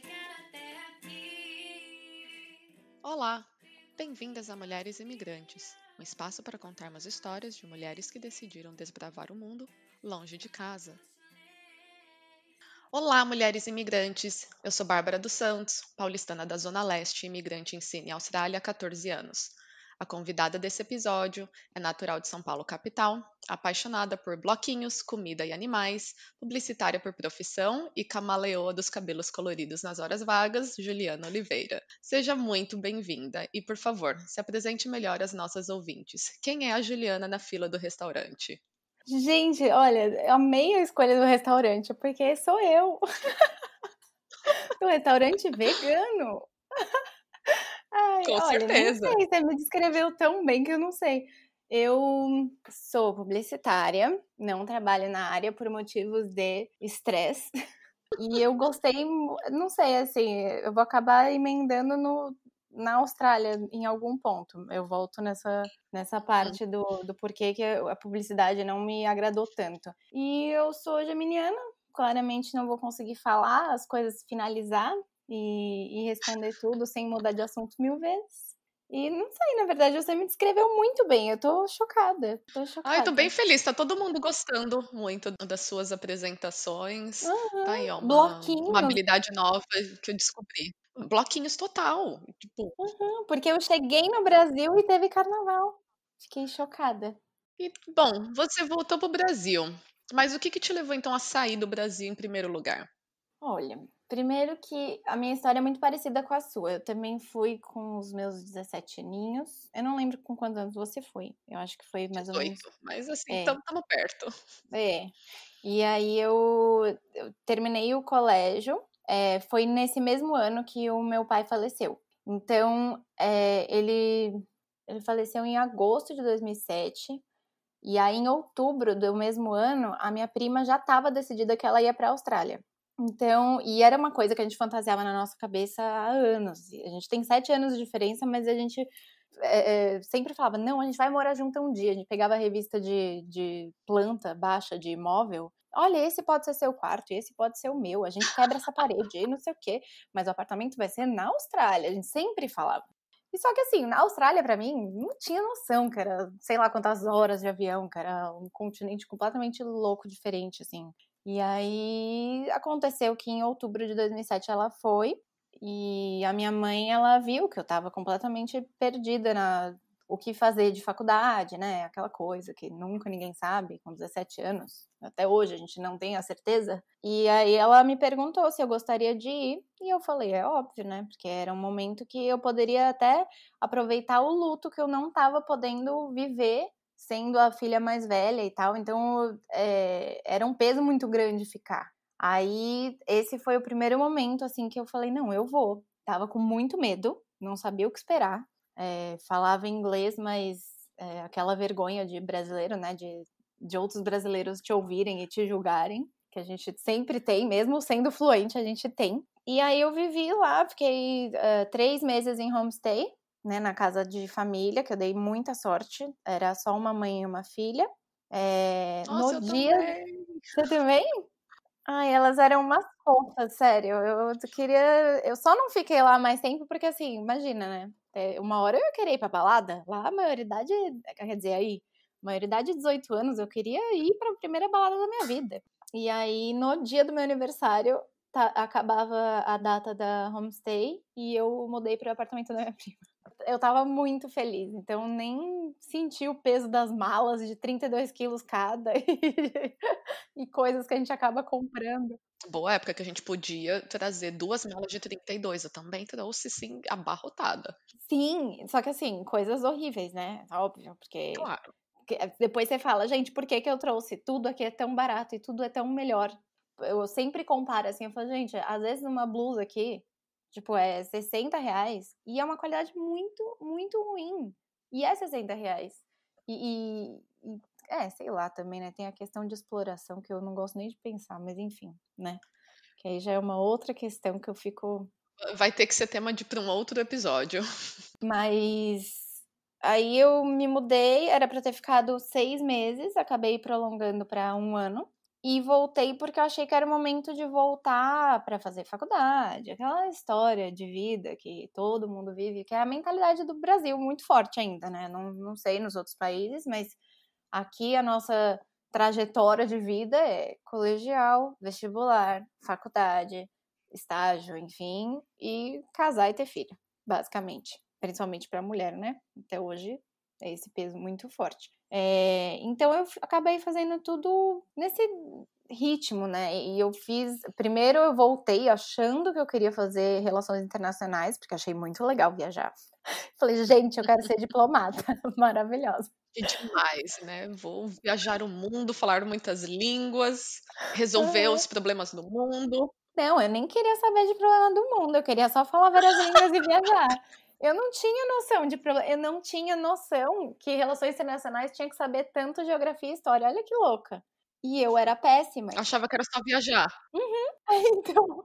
chegar até aqui. Olá! Bem-vindas a Mulheres Imigrantes, um espaço para contarmos histórias de mulheres que decidiram desbravar o mundo longe de casa. Olá, mulheres imigrantes! Eu sou Bárbara dos Santos, paulistana da Zona Leste, imigrante em Sydney, Austrália, há 14 anos. A convidada desse episódio é natural de São Paulo, capital, apaixonada por bloquinhos, comida e animais, publicitária por profissão e camaleoa dos cabelos coloridos nas horas vagas, Juliana Oliveira. Seja muito bem-vinda e, por favor, se apresente melhor às nossas ouvintes. Quem é a Juliana na fila do restaurante? Gente, olha, eu amei a escolha do restaurante, porque sou eu. do restaurante vegano. Com olha, certeza. Sei, você me descreveu tão bem que eu não sei. Eu sou publicitária, não trabalho na área por motivos de estresse. E eu gostei, não sei, assim, eu vou acabar emendando no, na Austrália em algum ponto. Eu volto nessa, nessa parte do, do porquê que a publicidade não me agradou tanto. E eu sou geminiana, claramente não vou conseguir falar as coisas, finalizar e, e responder tudo sem mudar de assunto mil vezes. E não sei, na verdade, você me descreveu muito bem. Eu tô chocada. Tô chocada. Ai, tô bem feliz. Tá todo mundo gostando muito das suas apresentações. Uhum, tá aí, ó. Uma, uma, habilidade nova que eu descobri. Bloquinhos total. Tipo... Uhum, porque eu cheguei no Brasil e teve carnaval. Fiquei chocada. E, bom, você voltou pro Brasil. Mas o que, que te levou então a sair do Brasil em primeiro lugar? Olha, Primeiro que a minha história é muito parecida com a sua. Eu também fui com os meus 17 aninhos. Eu não lembro com quantos anos você foi. Eu acho que foi mais 18, ou menos. Mas assim, estamos é. perto. É. E aí eu, eu terminei o colégio. É, foi nesse mesmo ano que o meu pai faleceu. Então, é, ele, ele faleceu em agosto de 2007. E aí, em outubro do mesmo ano, a minha prima já estava decidida que ela ia para a Austrália. Então, e era uma coisa que a gente fantasiava na nossa cabeça há anos. A gente tem sete anos de diferença, mas a gente é, é, sempre falava, não, a gente vai morar junto um dia. A gente pegava a revista de, de planta baixa de imóvel. Olha, esse pode ser seu quarto, esse pode ser o meu. A gente quebra essa parede e não sei o quê. Mas o apartamento vai ser na Austrália. A gente sempre falava. E só que assim, na Austrália, para mim, não tinha noção, cara. Sei lá quantas horas de avião, cara. Um continente completamente louco, diferente, assim. E aí aconteceu que em outubro de 2007 ela foi e a minha mãe ela viu que eu estava completamente perdida na o que fazer de faculdade, né? Aquela coisa que nunca ninguém sabe, com 17 anos, até hoje a gente não tem a certeza. E aí ela me perguntou se eu gostaria de ir, e eu falei, é óbvio, né? Porque era um momento que eu poderia até aproveitar o luto que eu não estava podendo viver sendo a filha mais velha e tal, então é, era um peso muito grande ficar. Aí esse foi o primeiro momento assim que eu falei não, eu vou. Tava com muito medo, não sabia o que esperar. É, falava inglês, mas é, aquela vergonha de brasileiro, né, de, de outros brasileiros te ouvirem e te julgarem, que a gente sempre tem, mesmo sendo fluente, a gente tem. E aí eu vivi lá, fiquei uh, três meses em homestay né, na casa de família, que eu dei muita sorte. Era só uma mãe e uma filha. É, Nossa, no dia. Também. Você também? Ai, elas eram umas contas, sério. Eu, eu queria. Eu só não fiquei lá mais tempo, porque assim, imagina, né? É, uma hora eu ia querer ir pra balada. Lá a maioridade, quer dizer, aí, maioridade é de 18 anos, eu queria ir pra primeira balada da minha vida. E aí, no dia do meu aniversário, tá, acabava a data da homestay e eu mudei para o apartamento da minha prima eu tava muito feliz, então nem senti o peso das malas de 32 quilos cada e, e coisas que a gente acaba comprando. Boa época que a gente podia trazer duas malas de 32, eu também trouxe, sim, abarrotada. Sim, só que assim, coisas horríveis, né? Óbvio, porque... Claro. Eh, depois você fala, gente, por que que eu trouxe? Tudo aqui é tão barato e tudo é tão melhor eu sempre comparo assim, eu falo, gente, às vezes uma blusa aqui, Tipo, é 60 reais e é uma qualidade muito, muito ruim. E é 60 reais. E, e, e, é, sei lá também, né? Tem a questão de exploração que eu não gosto nem de pensar, mas enfim, né? Que aí já é uma outra questão que eu fico. Vai ter que ser tema de para um outro episódio. Mas aí eu me mudei, era para ter ficado seis meses, acabei prolongando para um ano e voltei porque eu achei que era o momento de voltar para fazer faculdade, aquela história de vida que todo mundo vive, que é a mentalidade do Brasil muito forte ainda, né? Não, não sei nos outros países, mas aqui a nossa trajetória de vida é colegial, vestibular, faculdade, estágio, enfim, e casar e ter filho, basicamente, principalmente para mulher, né? Até hoje é esse peso muito forte. É, então eu acabei fazendo tudo nesse ritmo, né? E eu fiz. Primeiro eu voltei achando que eu queria fazer relações internacionais, porque achei muito legal viajar. Falei, gente, eu quero ser diplomata. Maravilhosa. E demais, né? Vou viajar o mundo, falar muitas línguas, resolver é. os problemas do mundo. Não, eu nem queria saber de problema do mundo, eu queria só falar várias línguas e viajar. Eu não tinha noção de problema, eu não tinha noção que relações internacionais tinha que saber tanto geografia e história. Olha que louca. E eu era péssima. Achava que era só viajar. Uhum. Então,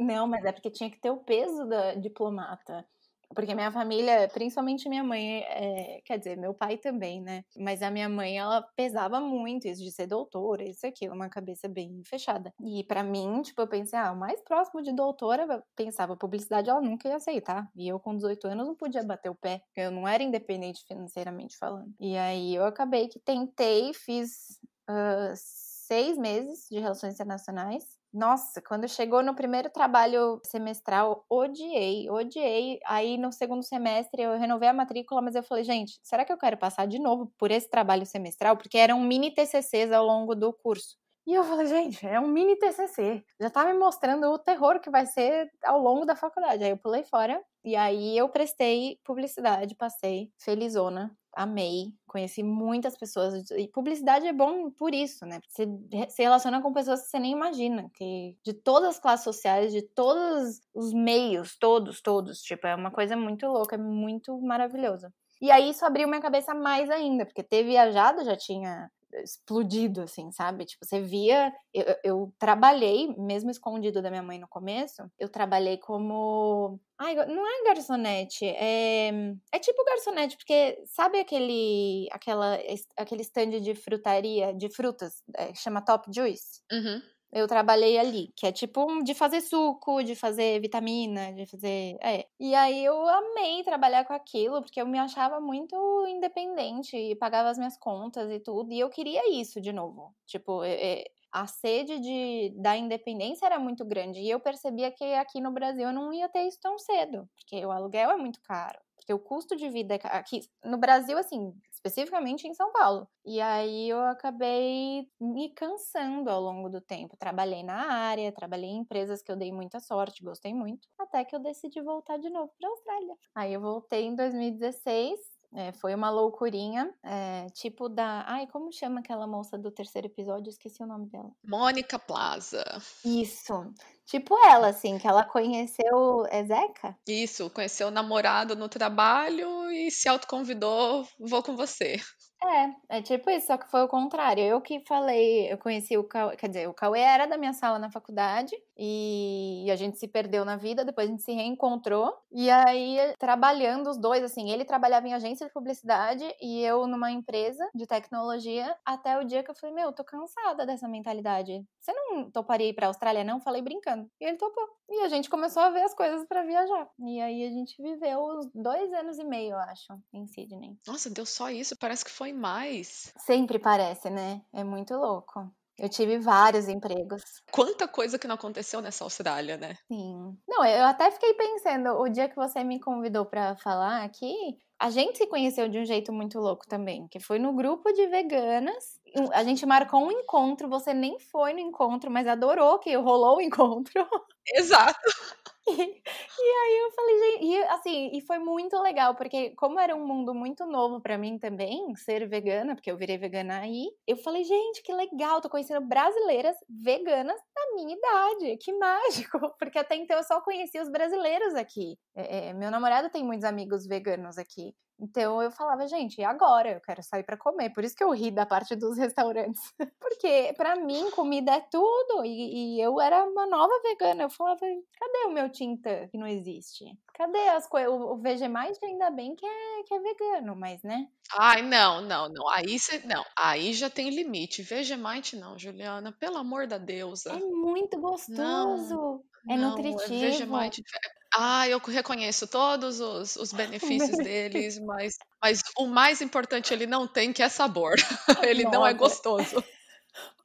não, mas é porque tinha que ter o peso da diplomata. Porque minha família, principalmente minha mãe, é, quer dizer, meu pai também, né? Mas a minha mãe, ela pesava muito isso de ser doutora, isso aqui, aquilo, uma cabeça bem fechada. E para mim, tipo, eu pensei, ah, o mais próximo de doutora, eu pensava, publicidade ela nunca ia aceitar. E eu com 18 anos não podia bater o pé, eu não era independente financeiramente falando. E aí eu acabei que tentei, fiz uh, seis meses de relações internacionais nossa, quando chegou no primeiro trabalho semestral, odiei, odiei. Aí no segundo semestre eu renovei a matrícula, mas eu falei, gente, será que eu quero passar de novo por esse trabalho semestral? Porque eram mini TCCs ao longo do curso. E eu falei, gente, é um mini TCC. Já tá me mostrando o terror que vai ser ao longo da faculdade. Aí eu pulei fora e aí eu prestei publicidade, passei, felizona, amei, conheci muitas pessoas. E publicidade é bom por isso, né? Você se relaciona com pessoas que você nem imagina, que de todas as classes sociais, de todos os meios, todos, todos. Tipo, é uma coisa muito louca, é muito maravilhosa. E aí isso abriu minha cabeça mais ainda, porque ter viajado já tinha explodido, assim, sabe? Tipo, você via. Eu, eu, trabalhei, mesmo escondido da minha mãe no começo, eu trabalhei como. Ai, não é garçonete, é, é tipo garçonete, porque sabe aquele, aquela, aquele stand de frutaria, de frutas, é, chama Top Juice? Uhum eu trabalhei ali, que é tipo de fazer suco, de fazer vitamina, de fazer. É. E aí eu amei trabalhar com aquilo, porque eu me achava muito independente e pagava as minhas contas e tudo, e eu queria isso de novo. Tipo, é, a sede de, da independência era muito grande, e eu percebia que aqui no Brasil eu não ia ter isso tão cedo, porque o aluguel é muito caro porque o custo de vida é aqui no Brasil, assim, especificamente em São Paulo. E aí eu acabei me cansando ao longo do tempo. Trabalhei na área, trabalhei em empresas que eu dei muita sorte, gostei muito, até que eu decidi voltar de novo para a Austrália. Aí eu voltei em 2016 é, foi uma loucurinha, é, tipo da. Ai, como chama aquela moça do terceiro episódio? Esqueci o nome dela. Mônica Plaza. Isso. Tipo ela, hum. assim, que ela conheceu é Zeca? Isso, conheceu o namorado no trabalho e se autoconvidou, vou com você. É, é tipo isso, só que foi o contrário. Eu que falei, eu conheci o Cauê, quer dizer, o Cauê era da minha sala na faculdade, e a gente se perdeu na vida, depois a gente se reencontrou. E aí, trabalhando os dois, assim, ele trabalhava em agência de publicidade e eu numa empresa de tecnologia, até o dia que eu falei: Meu, tô cansada dessa mentalidade. Você não toparia ir pra Austrália, não? Falei brincando. E ele topou. E a gente começou a ver as coisas para viajar. E aí a gente viveu uns dois anos e meio, eu acho, em Sydney. Nossa, deu só isso? Parece que foi mais. Sempre parece, né? É muito louco. Eu tive vários empregos. Quanta coisa que não aconteceu nessa Austrália, né? Sim. Não, eu até fiquei pensando, o dia que você me convidou para falar aqui, a gente se conheceu de um jeito muito louco também, que foi no grupo de veganas. A gente marcou um encontro, você nem foi no encontro, mas adorou que rolou o encontro. Exato. E, aí eu falei, gente, e, assim, e foi muito legal, porque como era um mundo muito novo para mim também, ser vegana, porque eu virei vegana aí, eu falei, gente, que legal, tô conhecendo brasileiras veganas da minha idade, que mágico, porque até então eu só conhecia os brasileiros aqui. É, é, meu namorado tem muitos amigos veganos aqui. Então eu falava, gente, e agora? Eu quero sair para comer. Por isso que eu ri da parte dos restaurantes. Porque para mim comida é tudo e, e, eu era uma nova vegana. Eu falava, cadê o meu tinta que não existe? Cadê as coisas? O, o Vegemite ainda bem que é, que é vegano, mas né? Ai, não, não, não. Aí você não, aí já tem limite. Vegemite não, Juliana, pelo amor da deusa. É muito gostoso. Não. É não, é nutritivo. É Vegemite ah, eu reconheço todos os, os benefícios deles, mas, mas o mais importante ele não tem, que é sabor. ele Nossa. não é gostoso.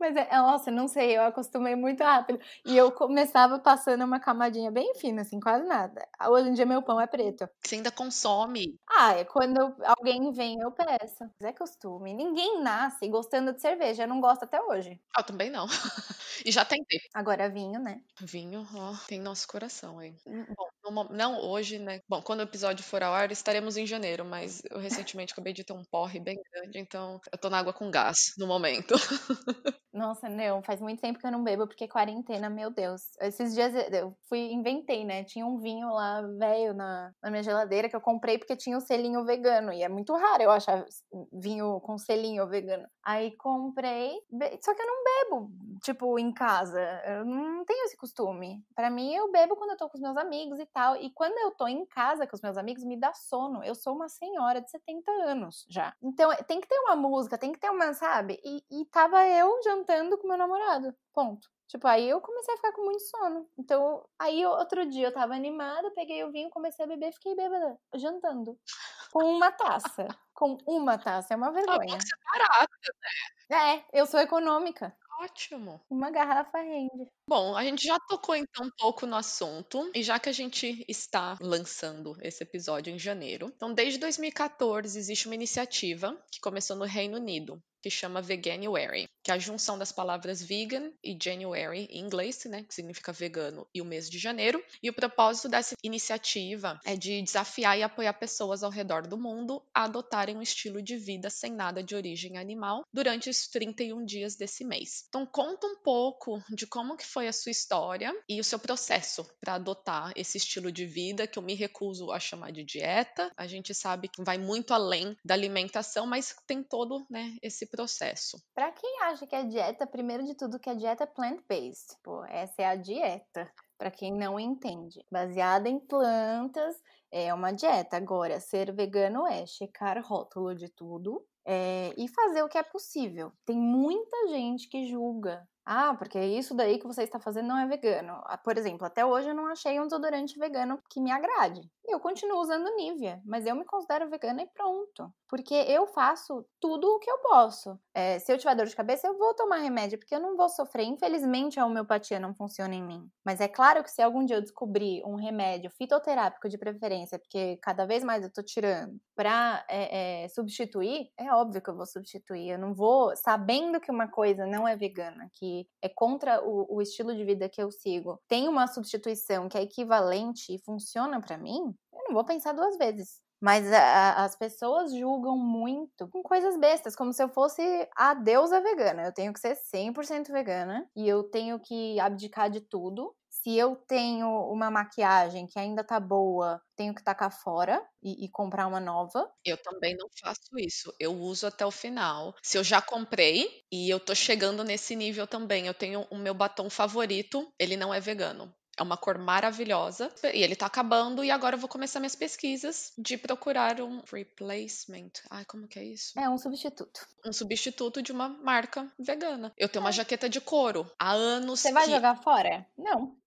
Mas, é, nossa, não sei, eu acostumei muito rápido. E eu começava passando uma camadinha bem fina, assim, quase nada. Hoje em dia meu pão é preto. Você ainda consome? Ah, é quando alguém vem, eu peço. Mas é costume. Ninguém nasce gostando de cerveja. Eu não gosto até hoje. Eu também não. e já tem Agora vinho, né? Vinho, ó, tem nosso coração, aí Bom, não, não hoje, né? Bom, quando o episódio for ao ar, estaremos em janeiro, mas eu recentemente acabei de ter um porre bem grande, então eu tô na água com gás no momento. Nossa, não, faz muito tempo que eu não bebo, porque é quarentena, meu Deus. Esses dias eu fui, inventei, né? Tinha um vinho lá, velho, na, na minha geladeira que eu comprei porque tinha o um selinho vegano. E é muito raro eu achar vinho com selinho vegano. Aí comprei, só que eu não bebo, tipo, em casa. Eu não tenho esse costume. Para mim, eu bebo quando eu tô com os meus amigos e tal. E quando eu tô em casa com os meus amigos, me dá sono. Eu sou uma senhora de 70 anos já. Então, tem que ter uma música, tem que ter uma, sabe? E, e tava eu jantando jantando com meu namorado. Ponto. Tipo, aí eu comecei a ficar com muito sono. Então, aí outro dia eu tava animada, peguei o vinho, comecei a beber, fiquei bêbada, jantando. Com uma taça. com uma taça, é uma tá vergonha. É barata, né? É, eu sou econômica. Ótimo. Uma garrafa rende. Bom, a gente já tocou então um pouco no assunto, e já que a gente está lançando esse episódio em janeiro, então desde 2014 existe uma iniciativa que começou no Reino Unido, que chama Veganuary, que é a junção das palavras vegan e January em inglês, né, que significa vegano, e o mês de janeiro. E o propósito dessa iniciativa é de desafiar e apoiar pessoas ao redor do mundo a adotarem um estilo de vida sem nada de origem animal durante os 31 dias desse mês. Então conta um pouco de como que foi a sua história e o seu processo para adotar esse estilo de vida que eu me recuso a chamar de dieta. A gente sabe que vai muito além da alimentação, mas tem todo, né, esse processo. Para quem acha que a é dieta, primeiro de tudo que a dieta é plant-based. Pô, essa é a dieta. Para quem não entende, baseada em plantas, é uma dieta. Agora, ser vegano é checar rótulo de tudo, é, e fazer o que é possível. Tem muita gente que julga ah, porque isso daí que você está fazendo não é vegano. Ah, por exemplo, até hoje eu não achei um desodorante vegano que me agrade. Eu continuo usando Nivea, mas eu me considero vegana e pronto. Porque eu faço tudo o que eu posso. É, se eu tiver dor de cabeça, eu vou tomar remédio, porque eu não vou sofrer. Infelizmente, a homeopatia não funciona em mim. Mas é claro que se algum dia eu descobrir um remédio fitoterápico de preferência, porque cada vez mais eu estou tirando, para é, é, substituir, é óbvio que eu vou substituir. Eu não vou, sabendo que uma coisa não é vegana, que é contra o, o estilo de vida que eu sigo, tem uma substituição que é equivalente e funciona para mim, eu não vou pensar duas vezes. Mas a, as pessoas julgam muito com coisas bestas, como se eu fosse a deusa vegana. Eu tenho que ser 100% vegana e eu tenho que abdicar de tudo se eu tenho uma maquiagem que ainda tá boa, tenho que tacar fora e, e, comprar uma nova. Eu também não faço isso. Eu uso até o final. Se eu já comprei e eu tô chegando nesse nível também, eu tenho o meu batom favorito, ele não é vegano. É uma cor maravilhosa e ele tá acabando e agora eu vou começar minhas pesquisas de procurar um replacement. Ai, como que é isso? É um substituto. Um substituto de uma marca vegana. Eu tenho é. uma jaqueta de couro há anos. Você vai que... jogar fora? Não.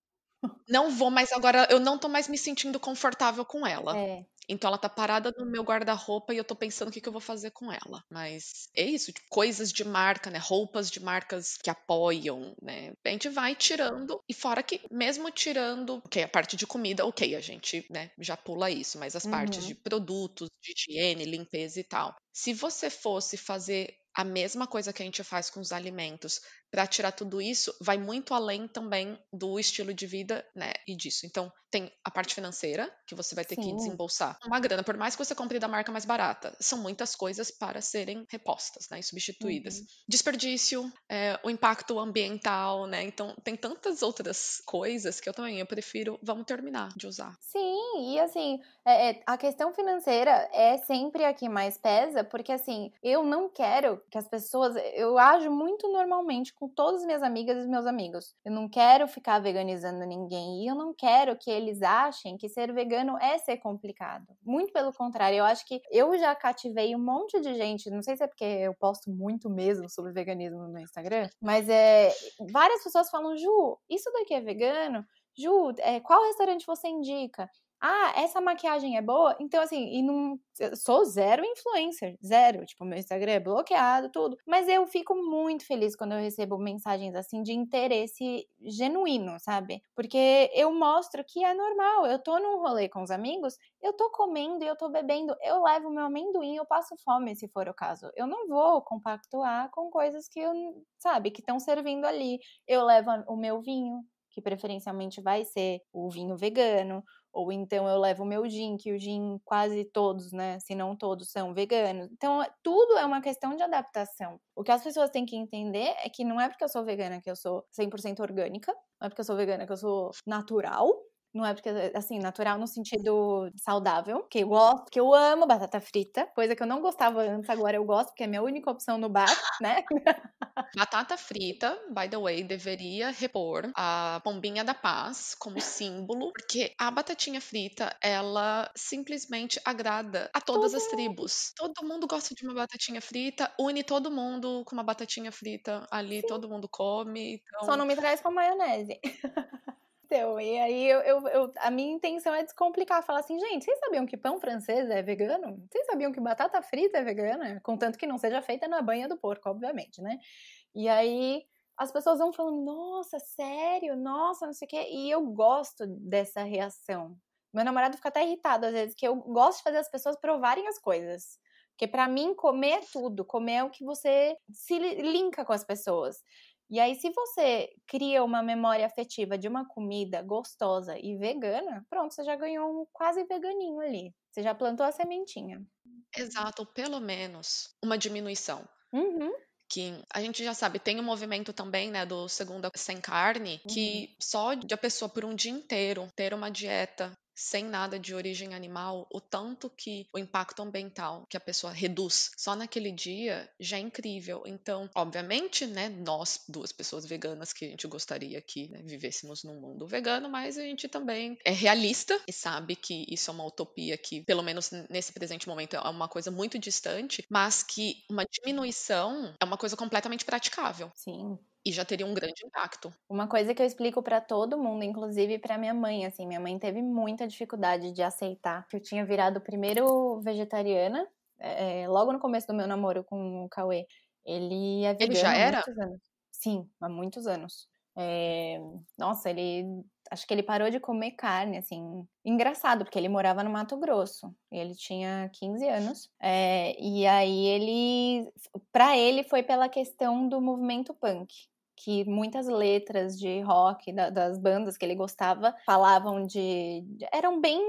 Não vou mais agora, eu não tô mais me sentindo confortável com ela. É. Então ela tá parada no meu guarda-roupa e eu tô pensando o que, que eu vou fazer com ela. Mas é isso, tipo, coisas de marca, né? Roupas de marcas que apoiam, né? A gente vai tirando, e fora que, mesmo tirando, ok, a parte de comida, ok, a gente, né, já pula isso, mas as uhum. partes de produtos, de higiene, limpeza e tal. Se você fosse fazer a mesma coisa que a gente faz com os alimentos, para tirar tudo isso vai muito além também do estilo de vida, né? E disso. Então, tem a parte financeira, que você vai ter Sim. que desembolsar uma grana, por mais que você compre da marca mais barata. São muitas coisas para serem repostas, né? E substituídas. Uhum. Desperdício, é, o impacto ambiental, né? Então, tem tantas outras coisas que eu também eu prefiro, vamos terminar de usar. Sim, e assim, é, é, a questão financeira é sempre a que mais pesa, porque assim, eu não quero que as pessoas. Eu ajo muito normalmente com com todas as minhas amigas e meus amigos. Eu não quero ficar veganizando ninguém e eu não quero que eles achem que ser vegano é ser complicado. Muito pelo contrário, eu acho que eu já cativei um monte de gente, não sei se é porque eu posto muito mesmo sobre veganismo no Instagram, mas é várias pessoas falam, Ju, isso daqui é vegano? Ju, é, qual restaurante você indica? ah, essa maquiagem é boa. Então, assim, e não. sou zero influencer, zero. Tipo, meu Instagram é bloqueado, tudo. Mas eu fico muito feliz quando eu recebo mensagens assim de interesse genuíno, sabe? Porque eu mostro que é normal. Eu tô num rolê com os amigos, eu tô comendo e eu tô bebendo. Eu levo meu amendoim, eu passo fome, se for o caso. Eu não vou compactuar com coisas que eu, sabe, que estão servindo ali. Eu levo o meu vinho, que preferencialmente vai ser o vinho vegano ou então eu levo o meu gin, que o gin quase todos, né, se não todos, são veganos. Então, é, tudo é uma questão de adaptação. O que as pessoas têm que entender é que não é porque eu sou vegana que eu sou 100% orgânica, não é porque eu sou vegana que eu sou natural, não é porque, assim, natural no sentido saudável, que eu gosto, que eu amo batata frita, coisa que eu não gostava antes, agora eu gosto, porque é a minha única opção no bar, né? Batata frita, by the way, deveria repor a pombinha da paz como símbolo, porque a batatinha frita, ela simplesmente agrada a todas todo as tribos. Todo mundo gosta de uma batatinha frita, une todo mundo com uma batatinha frita ali, Sim. todo mundo come. Então... Só não me traz com maionese. Então, e aí eu, eu, eu, a minha intenção é descomplicar, falar assim, gente, vocês sabiam que pão francês é vegano? Vocês sabiam que batata frita é vegana? Contanto que não seja feita na banha do porco, obviamente, né? E aí as pessoas vão falando, nossa, sério, nossa, não sei o quê. E eu gosto dessa reação. Meu namorado fica até irritado às vezes, que eu gosto de fazer as pessoas provarem as coisas. Porque para mim, comer é tudo. Comer é o que você se linka com as pessoas. E aí, se você cria uma memória afetiva de uma comida gostosa e vegana, pronto, você já ganhou um quase veganinho ali. Você já plantou a sementinha. Exato, pelo menos uma diminuição. Uhum que a gente já sabe, tem o um movimento também, né, do segunda sem carne, que uhum. só de a pessoa por um dia inteiro ter uma dieta sem nada de origem animal, o tanto que o impacto ambiental que a pessoa reduz só naquele dia já é incrível. Então, obviamente, né, nós duas pessoas veganas que a gente gostaria que né, vivêssemos num mundo vegano, mas a gente também é realista e sabe que isso é uma utopia que, pelo menos nesse presente momento, é uma coisa muito distante, mas que uma diminuição é uma coisa completamente praticável. Sim, e já teria um grande impacto. Uma coisa que eu explico para todo mundo, inclusive para minha mãe, assim, minha mãe teve muita dificuldade de aceitar que eu tinha virado primeiro vegetariana, é, logo no começo do meu namoro com o Cauê. Ele é Ele já era? Sim, há muitos anos. É... Nossa, ele. Acho que ele parou de comer carne, assim. Engraçado, porque ele morava no Mato Grosso. e Ele tinha 15 anos. É... E aí ele. Pra ele foi pela questão do movimento punk que muitas letras de rock da, das bandas que ele gostava falavam de, eram bem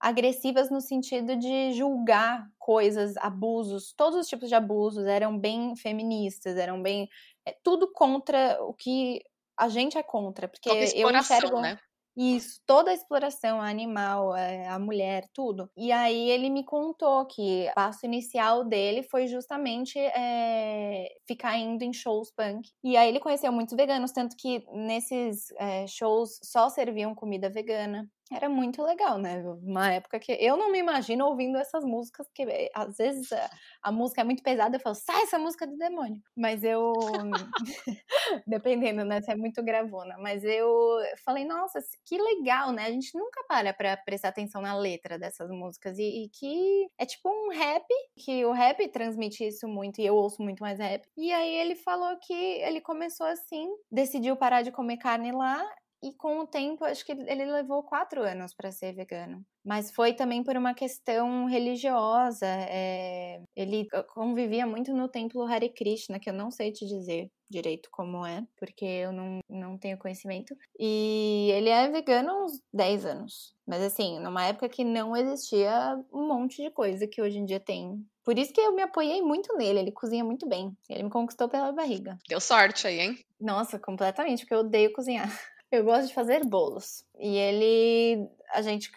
agressivas no sentido de julgar coisas, abusos, todos os tipos de abusos eram bem feministas, eram bem é, tudo contra o que a gente é contra, porque eu enxergo né? Isso, toda a exploração, animal, eh, a mulher, tudo. E aí ele me contou que o passo inicial dele foi justamente é, ficar indo em shows punk. E aí ele conheceu muitos veganos, tanto que nesses é, shows só serviam comida vegana era muito legal, né? Uma época que eu não me imagino ouvindo essas músicas, que eh, às vezes eh, a, a música é muito pesada, eu falo, sai essa música do demônio. Mas eu. dependendo, né? Se é muito gravona. Mas eu falei, nossa, que legal, né? A gente nunca para pra prestar atenção na letra dessas músicas. E, e que é tipo um rap, que o rap transmite isso muito, e eu ouço muito mais rap. E aí ele falou que ele começou assim, decidiu parar de comer carne lá, e com o tempo, acho que ele levou quatro anos para ser vegano. Mas foi também por uma questão religiosa. É... Ele convivia muito no templo Hare Krishna, que eu não sei te dizer direito como é, porque eu não, não tenho conhecimento. E ele é vegano há uns 10 anos. Mas assim, numa época que não existia um monte de coisa que hoje em dia tem. Por isso que eu me apoiei muito nele, ele cozinha muito bem. Ele me conquistou pela barriga. Deu sorte aí, hein? Nossa, completamente, porque eu odeio cozinhar. Eu gosto de fazer bolos. E ele, a gente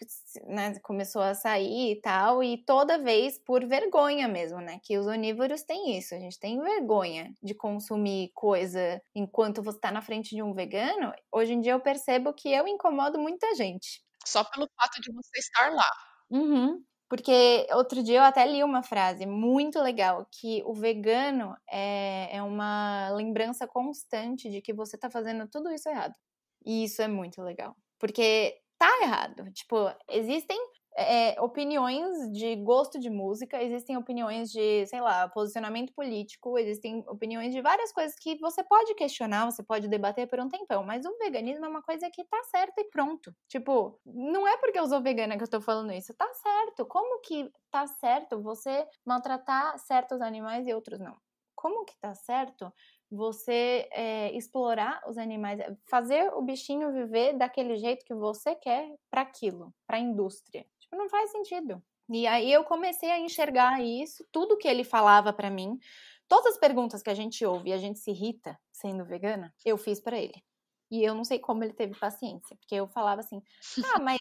né, começou a sair e tal, e toda vez por vergonha mesmo, né? Que os onívoros têm isso, a gente tem vergonha de consumir coisa enquanto você está na frente de um vegano. Hoje em dia eu percebo que eu incomodo muita gente. Só pelo fato de você estar lá. Uhum. Porque outro dia eu até li uma frase muito legal, que o vegano é, é uma lembrança constante de que você está fazendo tudo isso errado. E isso é muito legal. Porque tá errado. Tipo, existem é, opiniões de gosto de música, existem opiniões de, sei lá, posicionamento político, existem opiniões de várias coisas que você pode questionar, você pode debater por um tempão, mas o veganismo é uma coisa que tá certa e pronto. Tipo, não é porque eu sou vegana que eu tô falando isso, tá certo. Como que tá certo você maltratar certos animais e outros não? Como que tá certo você é, explorar os animais, eh, fazer o bichinho viver daquele jeito que você quer para aquilo, para a indústria. Tipo, não faz sentido. E aí eu comecei a enxergar isso, tudo que ele falava para mim, todas as perguntas que a gente ouve e a gente se irrita sendo vegana, eu fiz para ele. E eu não sei como ele teve paciência, porque eu falava assim: ah, mas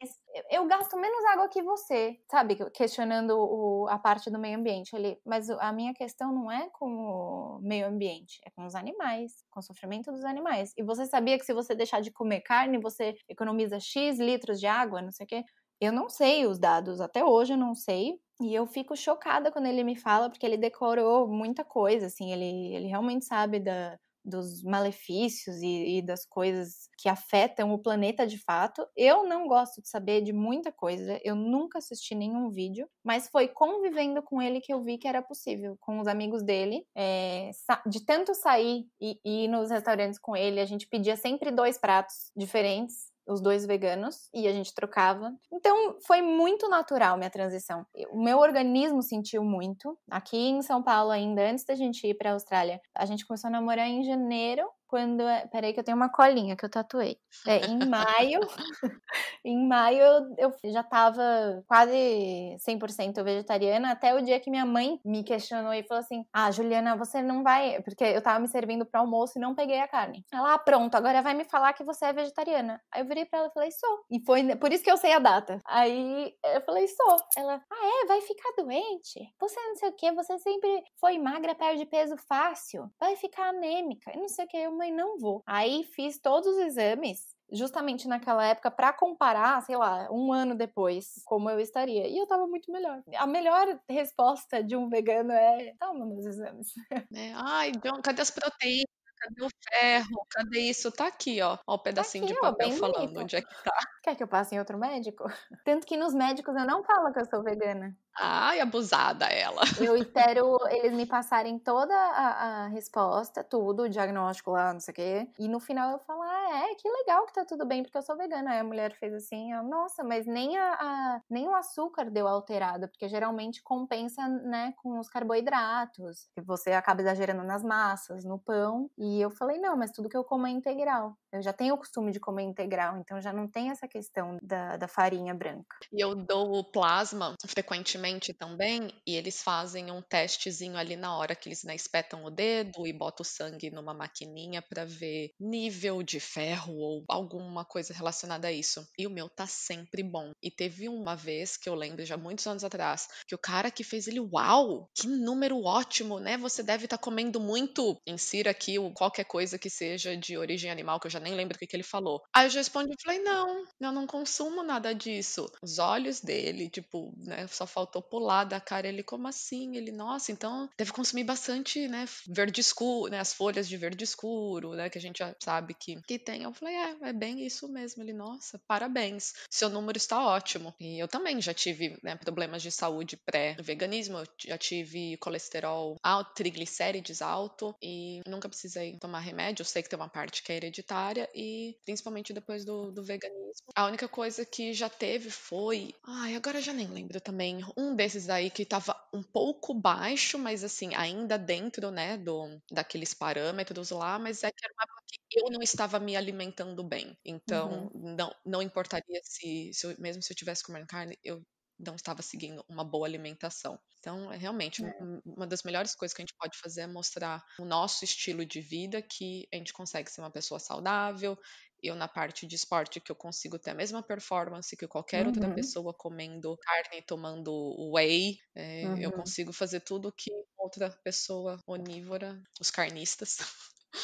eu gasto menos água que você, sabe? Questionando o, a parte do meio ambiente. Ele, mas a minha questão não é com o meio ambiente, é com os animais, com o sofrimento dos animais. E você sabia que se você deixar de comer carne, você economiza X litros de água, não sei o quê? Eu não sei os dados, até hoje eu não sei. E eu fico chocada quando ele me fala, porque ele decorou muita coisa, assim, ele, ele realmente sabe da, dos malefícios e, e, das coisas que afetam o planeta de fato. Eu não gosto de saber de muita coisa, eu nunca assisti nenhum vídeo, mas foi convivendo com ele que eu vi que era possível, com os amigos dele. É, de tanto sair e, e ir nos restaurantes com ele, a gente pedia sempre dois pratos diferentes os dois veganos e a gente trocava. Então foi muito natural minha transição. O meu organismo sentiu muito. Aqui em São Paulo ainda antes da gente ir para a Austrália, a gente começou a namorar em janeiro quando. É, peraí, que eu tenho uma colinha que eu tatuei. É, em maio. em maio eu, já tava quase 100% vegetariana, até o dia que minha mãe me questionou e falou assim: Ah, Juliana, você não vai. Porque eu tava me servindo pro almoço e não peguei a carne. Ela, ah, pronto, agora vai me falar que você é vegetariana. Aí eu virei pra ela e falei: Sou. E foi por isso que eu sei a data. Aí eu falei: Sou. Ela, ah, é? Vai ficar doente? Você não sei o que, você sempre foi magra, perde peso fácil, vai ficar anêmica. Eu não sei o que. Eu, falei, não vou. Aí fiz todos os exames justamente naquela época para comparar, sei lá, um ano depois, como eu estaria. E eu tava muito melhor. A melhor resposta de um vegano é: toma meus exames. É, ai, John, cadê as proteínas? Cadê o ferro? Cadê isso? Tá aqui, ó. Ó, o pedacinho tá aqui, de papel ó, falando bonito. onde é que tá. Quer que eu passe em outro médico? Tanto que nos médicos eu não falo que eu sou vegana. Ai, abusada ela. Eu espero eles me passarem toda a, a, resposta, tudo, o diagnóstico lá, não sei o quê. E no final eu falo, ah, é, que legal que tá tudo bem, porque eu sou vegana. Aí a mulher fez assim, eu, ah, nossa, mas nem, a, a, nem o açúcar deu alterada, porque geralmente compensa, né, com os carboidratos, que você acaba exagerando nas massas, no pão. E eu falei, não, mas tudo que eu como é integral. Eu já tenho o costume de comer integral, então já não tem essa questão da, da farinha branca. E eu dou o plasma frequentemente recentemente também, e eles fazem um testezinho ali na hora que eles né, espetam o dedo e botam o sangue numa maquininha para ver nível de ferro ou alguma coisa relacionada a isso. E o meu tá sempre bom. E teve uma vez que eu lembro já muitos anos atrás que o cara que fez ele, uau, que número ótimo, né? Você deve estar tá comendo muito. Insira aqui qualquer coisa que seja de origem animal, que eu já nem lembro o que, que ele falou. Aí eu já respondi e falei: não, eu não consumo nada disso. Os olhos dele, tipo, né? Só faltou ou pular da cara. Ele, como assim? Ele, nossa, então deve consumir bastante, né? Verde escuro, né? As folhas de verde escuro, né? Que a gente já sabe que, que tem. Eu falei, é, é bem isso mesmo. Ele, nossa, parabéns. Seu número está ótimo. E eu também já tive né, problemas de saúde pré-veganismo. Eu já tive colesterol alto, triglicérides alto e nunca precisei tomar remédio. Eu sei que tem uma parte que é hereditária e principalmente depois do, do veganismo. A única coisa que já teve foi. Ai, agora já nem lembro também. Um um desses aí que estava um pouco baixo, mas assim, ainda dentro, né, do, daqueles parâmetros lá, mas é que era uma que eu não estava me alimentando bem. Então, uhum. não, não importaria se, se eu, mesmo se eu tivesse comendo carne, eu não estava seguindo uma boa alimentação. Então, é realmente, é. uma das melhores coisas que a gente pode fazer é mostrar o nosso estilo de vida, que a gente consegue ser uma pessoa saudável, eu na parte de esporte que eu consigo ter a mesma performance que qualquer uhum. outra pessoa comendo carne, tomando whey, é, uhum. eu consigo fazer tudo que outra pessoa onívora, os carnistas,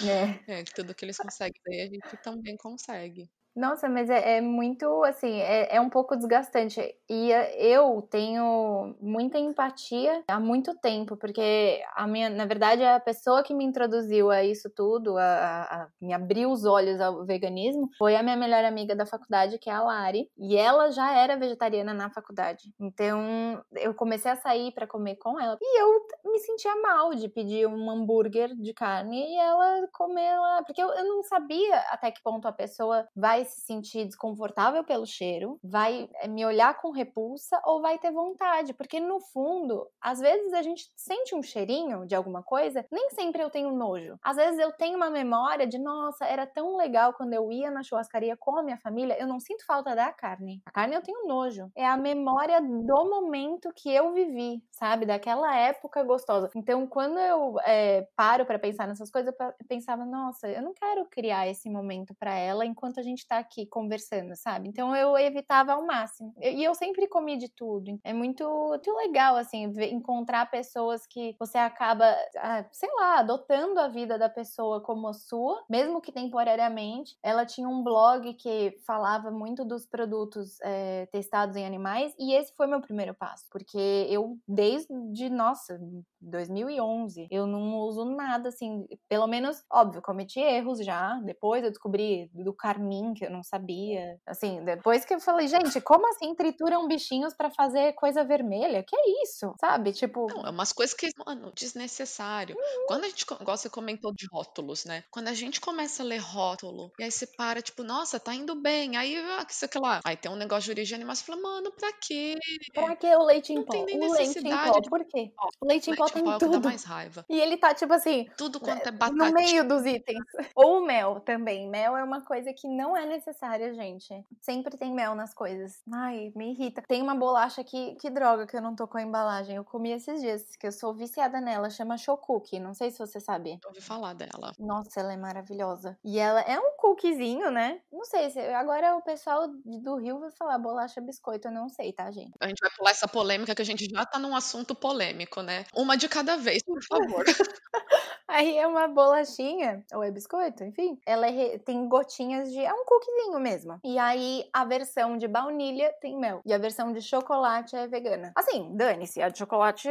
é. É, tudo que eles conseguem a gente também consegue. Nossa, mas é, é muito, assim, é, é, um pouco desgastante. E eh, eu tenho muita empatia há muito tempo, porque a minha, na verdade, a pessoa que me introduziu a isso tudo, a, a, a, me abriu os olhos ao veganismo, foi a minha melhor amiga da faculdade, que é a Lari. E ela já era vegetariana na faculdade. Então, eu comecei a sair para comer com ela. E eu me sentia mal de pedir um hambúrguer de carne e ela comer lá. Porque eu, eu não sabia até que ponto a pessoa vai se sentir desconfortável pelo cheiro, vai eh, me olhar com repulsa ou vai ter vontade, porque no fundo, às vezes a gente sente um cheirinho de alguma coisa, nem sempre eu tenho nojo. Às vezes eu tenho uma memória de, nossa, era tão legal quando eu ia na churrascaria com a minha família, eu não sinto falta da carne. A carne eu tenho nojo. É a memória do momento que eu vivi sabe? Daquela época gostosa. Então, quando eu é, paro para pensar nessas coisas, eu pensava, nossa, eu não quero criar esse momento para ela enquanto a gente tá aqui conversando, sabe? Então, eu evitava ao máximo. E eu sempre comi de tudo. É muito, muito legal, assim, encontrar pessoas que você acaba, ah, sei lá, adotando a vida da pessoa como a sua, mesmo que temporariamente. Ela tinha um blog que falava muito dos produtos é, testados em animais, e esse foi meu primeiro passo, porque eu dei desde, nossa, 2011. Eu não uso nada assim, pelo menos, óbvio, cometi erros já. Depois eu descobri do carmim que eu não sabia. Assim, depois que eu falei, gente, como assim trituram bichinhos para fazer coisa vermelha? Que é isso? Sabe? Tipo, não, é umas coisas que, mano, desnecessário. Uhum. Quando a gente gosta comentou de rótulos, né? Quando a gente começa a ler rótulo e aí você para, tipo, nossa, tá indo bem. Aí, ah, sei lá, aí tem um negócio de origem animal, você fala, mano, pra quê? Pra que o leite em pó? Tem nem o leite em pó, por quê? O leite, leite em né? pó tipo álcool tudo. dá mais raiva. E ele tá, tipo assim. Tudo né, quanto é batata. No meio tipo. dos itens. Ou mel também. Mel é uma coisa que não é necessária, gente. Sempre tem mel nas coisas. Ai, me irrita. Tem uma bolacha que. Que droga que eu não tô com a embalagem. Eu comi esses dias, que eu sou viciada nela. Chama Chocuque. Não sei se você sabe. ouvi falar dela. Nossa, ela é maravilhosa. E ela é um cookiezinho, né? Não sei se. Agora o pessoal do Rio vai falar bolacha biscoito. Eu não sei, tá, gente? A gente vai pular essa polêmica que a gente já tá num assunto polêmico, né? Uma de cada vez, por favor. Aí é uma bolachinha, ou é biscoito, enfim. Ela é, tem gotinhas de. É um cookiezinho mesmo. E aí a versão de baunilha tem mel. E a versão de chocolate é vegana. Assim, dane-se. A de chocolate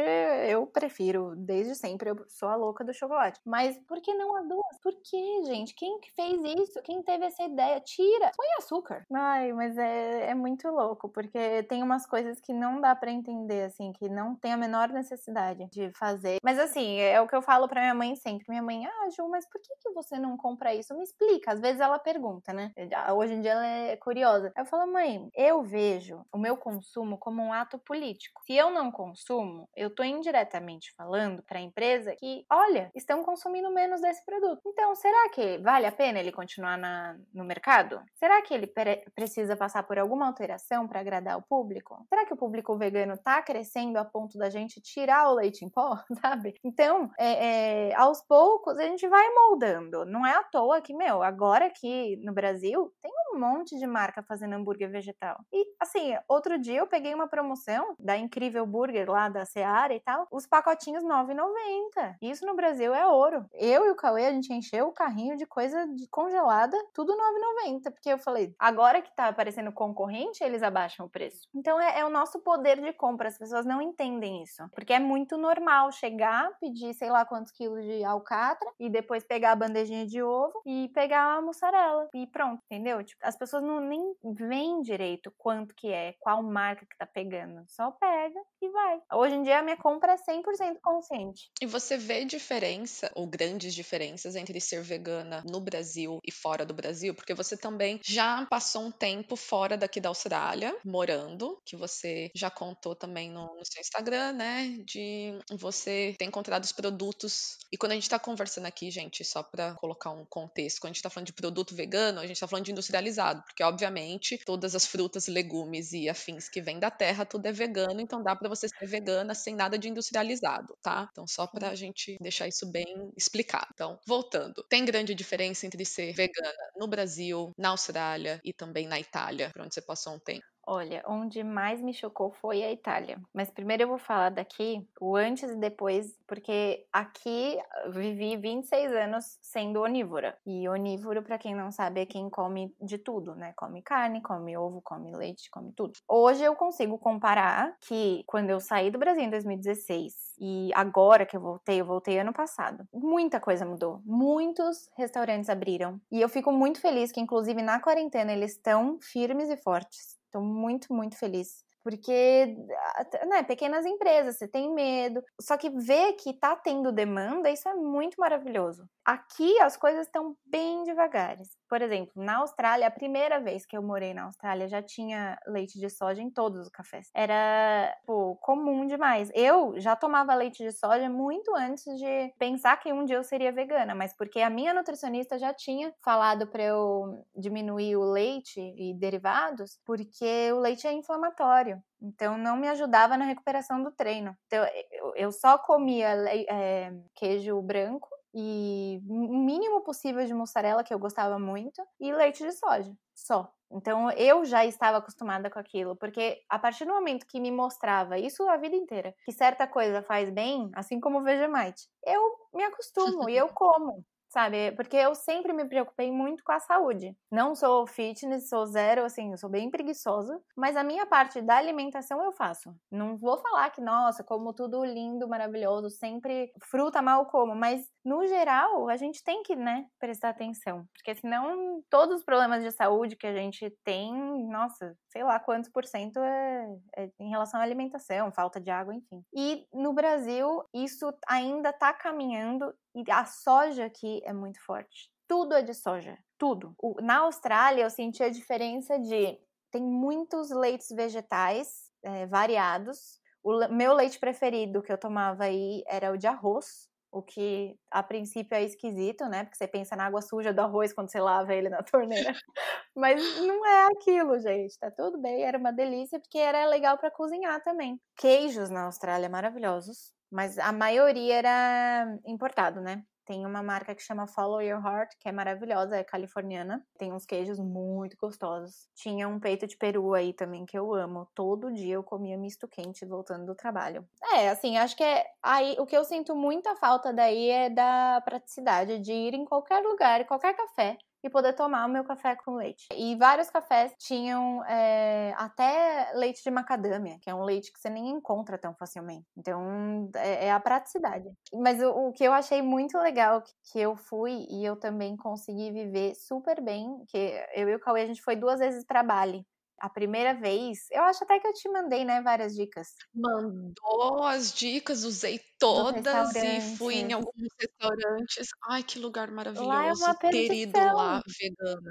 eu prefiro desde sempre. Eu sou a louca do chocolate. Mas por que não a duas? Por que, gente? Quem fez isso? Quem teve essa ideia? Tira! Põe açúcar. Ai, mas é, é muito louco, porque tem umas coisas que não dá para entender, assim, que não tem a menor necessidade de fazer. Mas assim, é o que eu falo para minha mãe sempre. Minha mãe, ah, Ju, mas por que, que você não compra isso? Me explica. Às vezes ela pergunta, né? Hoje em dia ela é curiosa. Eu falo, mãe, eu vejo o meu consumo como um ato político. Se eu não consumo, eu tô indiretamente falando para a empresa que, olha, estão consumindo menos desse produto. Então, será que vale a pena ele continuar na, no mercado? Será que ele pre precisa passar por alguma alteração para agradar o público? Será que o público vegano tá crescendo a ponto da gente tirar o leite em pó? sabe? Então, é, é, aos poucos a gente vai moldando. Não é à toa que, meu, agora aqui no Brasil tem um monte de marca fazendo hambúrguer vegetal. E, assim, outro dia eu peguei uma promoção da Incrível Burger lá da Seara e tal, os pacotinhos 9,90. Isso no Brasil é ouro. Eu e o Cauê, a gente encheu o carrinho de coisa de congelada, tudo 9,90. Porque eu falei, agora que tá aparecendo concorrente, eles abaixam o preço. Então é, é o nosso poder de compra. As pessoas não entendem isso. Porque é muito normal normal chegar, pedir sei lá quantos quilos de alcatra e depois pegar a bandejinha de ovo e pegar a mussarela e pronto, entendeu? Tipo, as pessoas não nem veem direito quanto que é, qual marca que tá pegando, só pega e vai. Hoje em dia a minha compra é 100% consciente. E você vê diferença ou grandes diferenças entre ser vegana no Brasil e fora do Brasil? Porque você também já passou um tempo fora daqui da Austrália, morando, que você já contou também no, no seu Instagram, né? De você você tem encontrado os produtos. E quando a gente está conversando aqui, gente, só para colocar um contexto, quando a gente está falando de produto vegano, a gente está falando de industrializado, porque obviamente todas as frutas, legumes e afins que vêm da terra, tudo é vegano, então dá para você ser vegana sem nada de industrializado, tá? Então só para a gente deixar isso bem explicado. Então, voltando, tem grande diferença entre ser vegana no Brasil, na Austrália e também na Itália, por onde você passou um tempo? Olha, onde mais me chocou foi a Itália. Mas primeiro eu vou falar daqui, o antes e depois, porque aqui ah, vivi 26 anos sendo onívora. E onívoro, para quem não sabe, é quem come de tudo, né? Come carne, come ovo, come leite, come tudo. Hoje eu consigo comparar que quando eu saí do Brasil em 2016 e agora que eu voltei, eu voltei ano passado, muita coisa mudou. Muitos restaurantes abriram. E eu fico muito feliz que, inclusive, na quarentena eles estão firmes e fortes Estou muito, muito feliz. Porque, né, pequenas empresas, você tem medo. Só que ver que tá tendo demanda, isso é muito maravilhoso. Aqui as coisas estão bem devagares por exemplo, na Austrália, a primeira vez que eu morei na Austrália já tinha leite de soja em todos os cafés. Era, comum demais. Eu já tomava leite de soja muito antes de pensar que um dia eu seria vegana, mas porque a minha nutricionista já tinha falado para eu diminuir o leite e derivados, porque o leite é inflamatório. Então não me ajudava na recuperação do treino. Então eu só comia é, queijo branco e o mínimo possível de mussarela que eu gostava muito e leite de soja, só. Então eu já estava acostumada com aquilo, porque a partir do momento que me mostrava isso a vida inteira, que certa coisa faz bem, assim como o Vegemite, eu me acostumo e eu como sabe? Porque eu sempre me preocupei muito com a saúde. Não sou fitness, sou zero, assim, eu sou bem preguiçoso mas a minha parte da alimentação eu faço. Não vou falar que, nossa, como tudo lindo, maravilhoso, sempre fruta mal como, mas no geral, a gente tem que, né, prestar atenção, porque senão todos os problemas de saúde que a gente tem, nossa, sei lá quantos por cento é, é em relação à alimentação, falta de água, enfim. E no Brasil, isso ainda tá caminhando e a soja aqui é muito forte. Tudo é de soja, tudo. O, na Austrália, eu senti a diferença de. Tem muitos leites vegetais é, variados. O meu leite preferido que eu tomava aí era o de arroz, o que a princípio é esquisito, né? Porque você pensa na água suja do arroz quando você lava ele na torneira. Mas não é aquilo, gente. Tá tudo bem, era uma delícia, porque era legal para cozinhar também. Queijos na Austrália maravilhosos. Mas a maioria era importado, né? Tem uma marca que chama Follow Your Heart, que é maravilhosa, é californiana. Tem uns queijos muito gostosos. Tinha um peito de peru aí também que eu amo. Todo dia eu comia misto quente voltando do trabalho. É, assim, acho que é aí o que eu sinto muita falta daí é da praticidade de ir em qualquer lugar, qualquer café e poder tomar o meu café com leite. E vários cafés tinham é, até leite de macadâmia, que é um leite que você nem encontra tão facilmente. Então, é, é a praticidade. Mas o, o, que eu achei muito legal que, que, eu fui e eu também consegui viver super bem, que eu e o Cauê, a gente foi duas vezes para Bali a primeira vez, eu acho até que eu te mandei, né, várias dicas. Mandou as dicas, usei todas e fui em alguns restaurantes. Ai, que lugar maravilhoso. Lá é uma Ter ido lá vegana.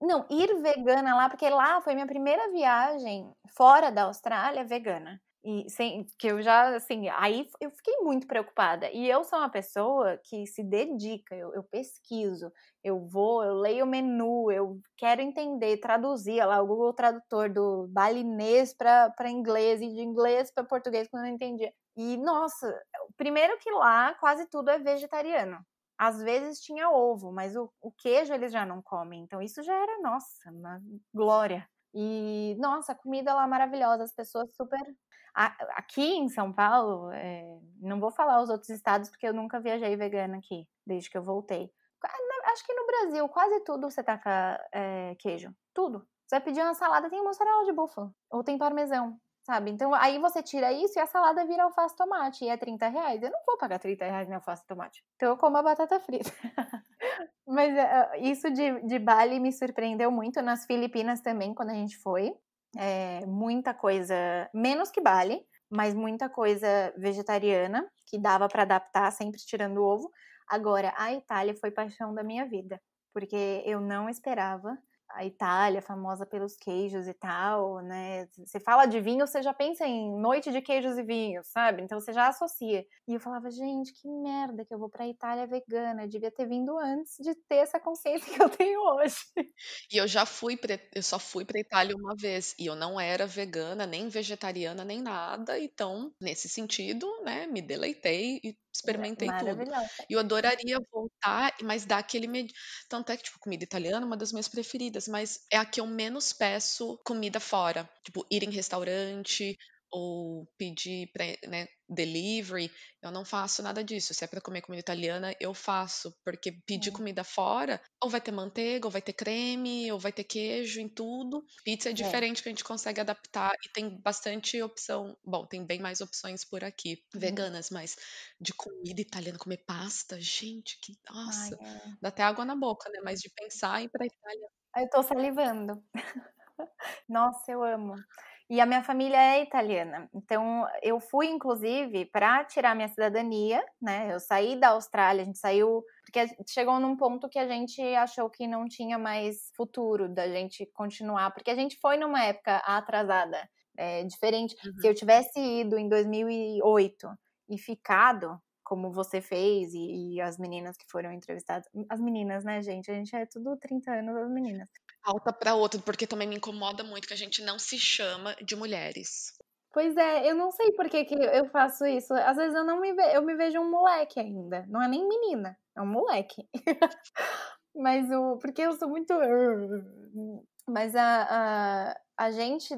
Não, ir vegana lá, porque lá foi minha primeira viagem fora da Austrália vegana. E sem, que eu já, assim, aí eu fiquei muito preocupada. E eu sou uma pessoa que se dedica, eu, eu pesquiso, eu vou, eu leio o menu, eu quero entender, olha lá o Google Tradutor do balinês para inglês e de inglês para português, quando eu não entendia. E, nossa, primeiro que lá quase tudo é vegetariano. Às vezes tinha ovo, mas o, o queijo eles já não comem. Então isso já era, nossa, uma glória. E, nossa, a comida lá maravilhosa, as pessoas super Aqui em São Paulo, é, não vou falar os outros estados porque eu nunca viajei vegana aqui, desde que eu voltei. Acho que no Brasil, quase tudo você taca tá é, eh, queijo. Tudo. Você vai pedir uma salada, tem mussarela de búfalo. Ou tem parmesão, sabe? Então aí você tira isso e a salada vira alface tomate. E é 30 reais. Eu não vou pagar 30 reais na alface tomate. Então eu como a batata frita. Mas eh, isso de, de Bali me surpreendeu muito. Nas Filipinas também, quando a gente foi é, muita coisa, menos que Bali, mas muita coisa vegetariana, que dava para adaptar, sempre tirando o ovo. Agora, a Itália foi paixão da minha vida, porque eu não esperava a Itália, famosa pelos queijos e tal, né? Você fala de vinho, você já pensa em noite de queijos e vinho, sabe? Então você já associa. E eu falava, gente, que merda que eu vou pra Itália vegana. Eu devia ter vindo antes de ter essa consciência que eu tenho hoje. E eu já fui, pra, eu só fui pra Itália uma vez. E eu não era vegana, nem vegetariana, nem nada. Então, nesse sentido, né, me deleitei e Experimentei tudo. E eu adoraria voltar, mas dar aquele. Med... Tanto é que, tipo, comida italiana é uma das minhas preferidas, mas é a que eu menos peço comida fora. Tipo, ir em restaurante ou pedir pra, né, delivery, eu não faço nada disso. Se é para comer comida italiana, eu faço, porque pedir hum. comida fora, ou vai ter manteiga, ou vai ter creme, ou vai ter queijo em tudo. Pizza é, é. diferente é. que a gente consegue adaptar e tem bastante opção. Bom, tem bem mais opções por aqui, uhum. veganas, mas de comida italiana, comer pasta, gente, que nossa, Ai, é. dá até água na boca, né? Mas de pensar em ir para Itália. Eu tô salivando. Nossa, eu amo. E a minha família é italiana. Então, eu fui, inclusive, para tirar minha cidadania, né? Eu saí da Austrália, a gente saiu. Porque chegou num ponto que a gente achou que não tinha mais futuro da gente continuar. Porque a gente foi numa época atrasada, é, diferente. Uhum. Se eu tivesse ido em 2008 e ficado, como você fez e, e, as meninas que foram entrevistadas. As meninas, né, gente? A gente é tudo 30 anos, as meninas pauta para outra, porque também me incomoda muito que a gente não se chama de mulheres. Pois é, eu não sei por que, que eu faço isso. Às vezes eu não me ve... eu me vejo um moleque ainda. Não é nem menina, é um moleque. Mas o. Porque eu sou muito. Mas a, a, a gente.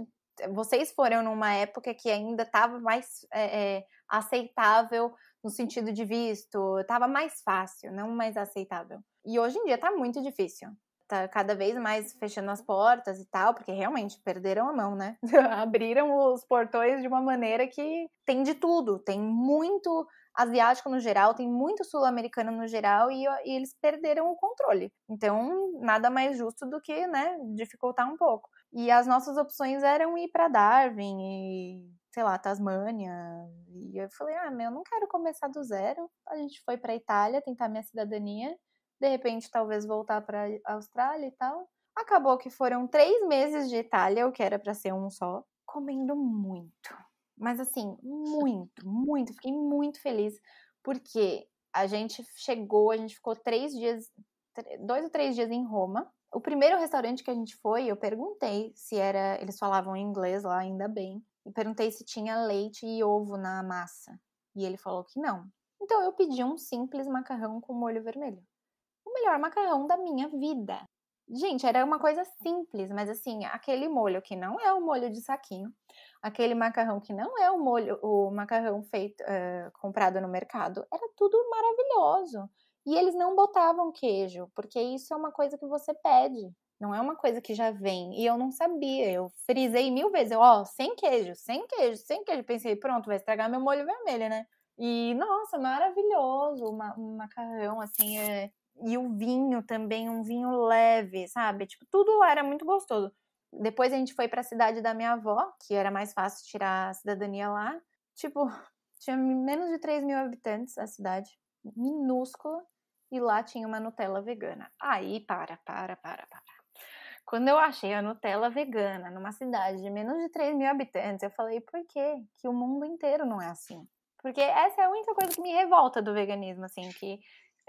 Vocês foram numa época que ainda estava mais é, é, aceitável no sentido de visto, estava mais fácil, não mais aceitável. E hoje em dia está muito difícil tá cada vez mais fechando as portas e tal, porque realmente perderam a mão, né? Abriram os portões de uma maneira que tem de tudo, tem muito asiático no geral, tem muito sul-americano no geral e, e, eles perderam o controle. Então, nada mais justo do que, né, dificultar um pouco. E as nossas opções eram ir para Darwin e, sei lá, Tasmânia. E eu falei: "Ah, meu, eu não quero começar do zero". A gente foi para Itália tentar minha cidadania de repente talvez voltar para Austrália e tal. Acabou que foram três meses de Itália, o que era para ser um só, comendo muito. Mas assim, muito, muito. Fiquei muito feliz porque a gente chegou, a gente ficou três dias, dois ou três dias em Roma. O primeiro restaurante que a gente foi, eu perguntei se era. Eles falavam inglês lá, ainda bem. E perguntei se tinha leite e ovo na massa. E ele falou que não. Então eu pedi um simples macarrão com molho vermelho melhor macarrão da minha vida. Gente, era uma coisa simples, mas assim, aquele molho que não é o molho de saquinho, aquele macarrão que não é o molho, o macarrão feito, uh, comprado no mercado, era tudo maravilhoso. E eles não botavam queijo, porque isso é uma coisa que você pede, não é uma coisa que já vem. E eu não sabia, eu frisei mil vezes, ó, oh, sem queijo, sem queijo, sem queijo. Pensei, pronto, vai estragar meu molho vermelho, né? E, nossa, maravilhoso, um macarrão, assim, é, e o vinho também, um vinho leve, sabe? Tipo, tudo era muito gostoso. Depois a gente foi para a cidade da minha avó, que era mais fácil tirar a cidadania lá. Tipo, tinha menos de 3 mil habitantes a cidade, minúscula, e lá tinha uma Nutella vegana. Aí, para, para, para, para. Quando eu achei a Nutella vegana numa cidade de menos de 3 mil habitantes, eu falei, por quê? Que o mundo inteiro não é assim. Porque essa é a única coisa que me revolta do veganismo, assim, que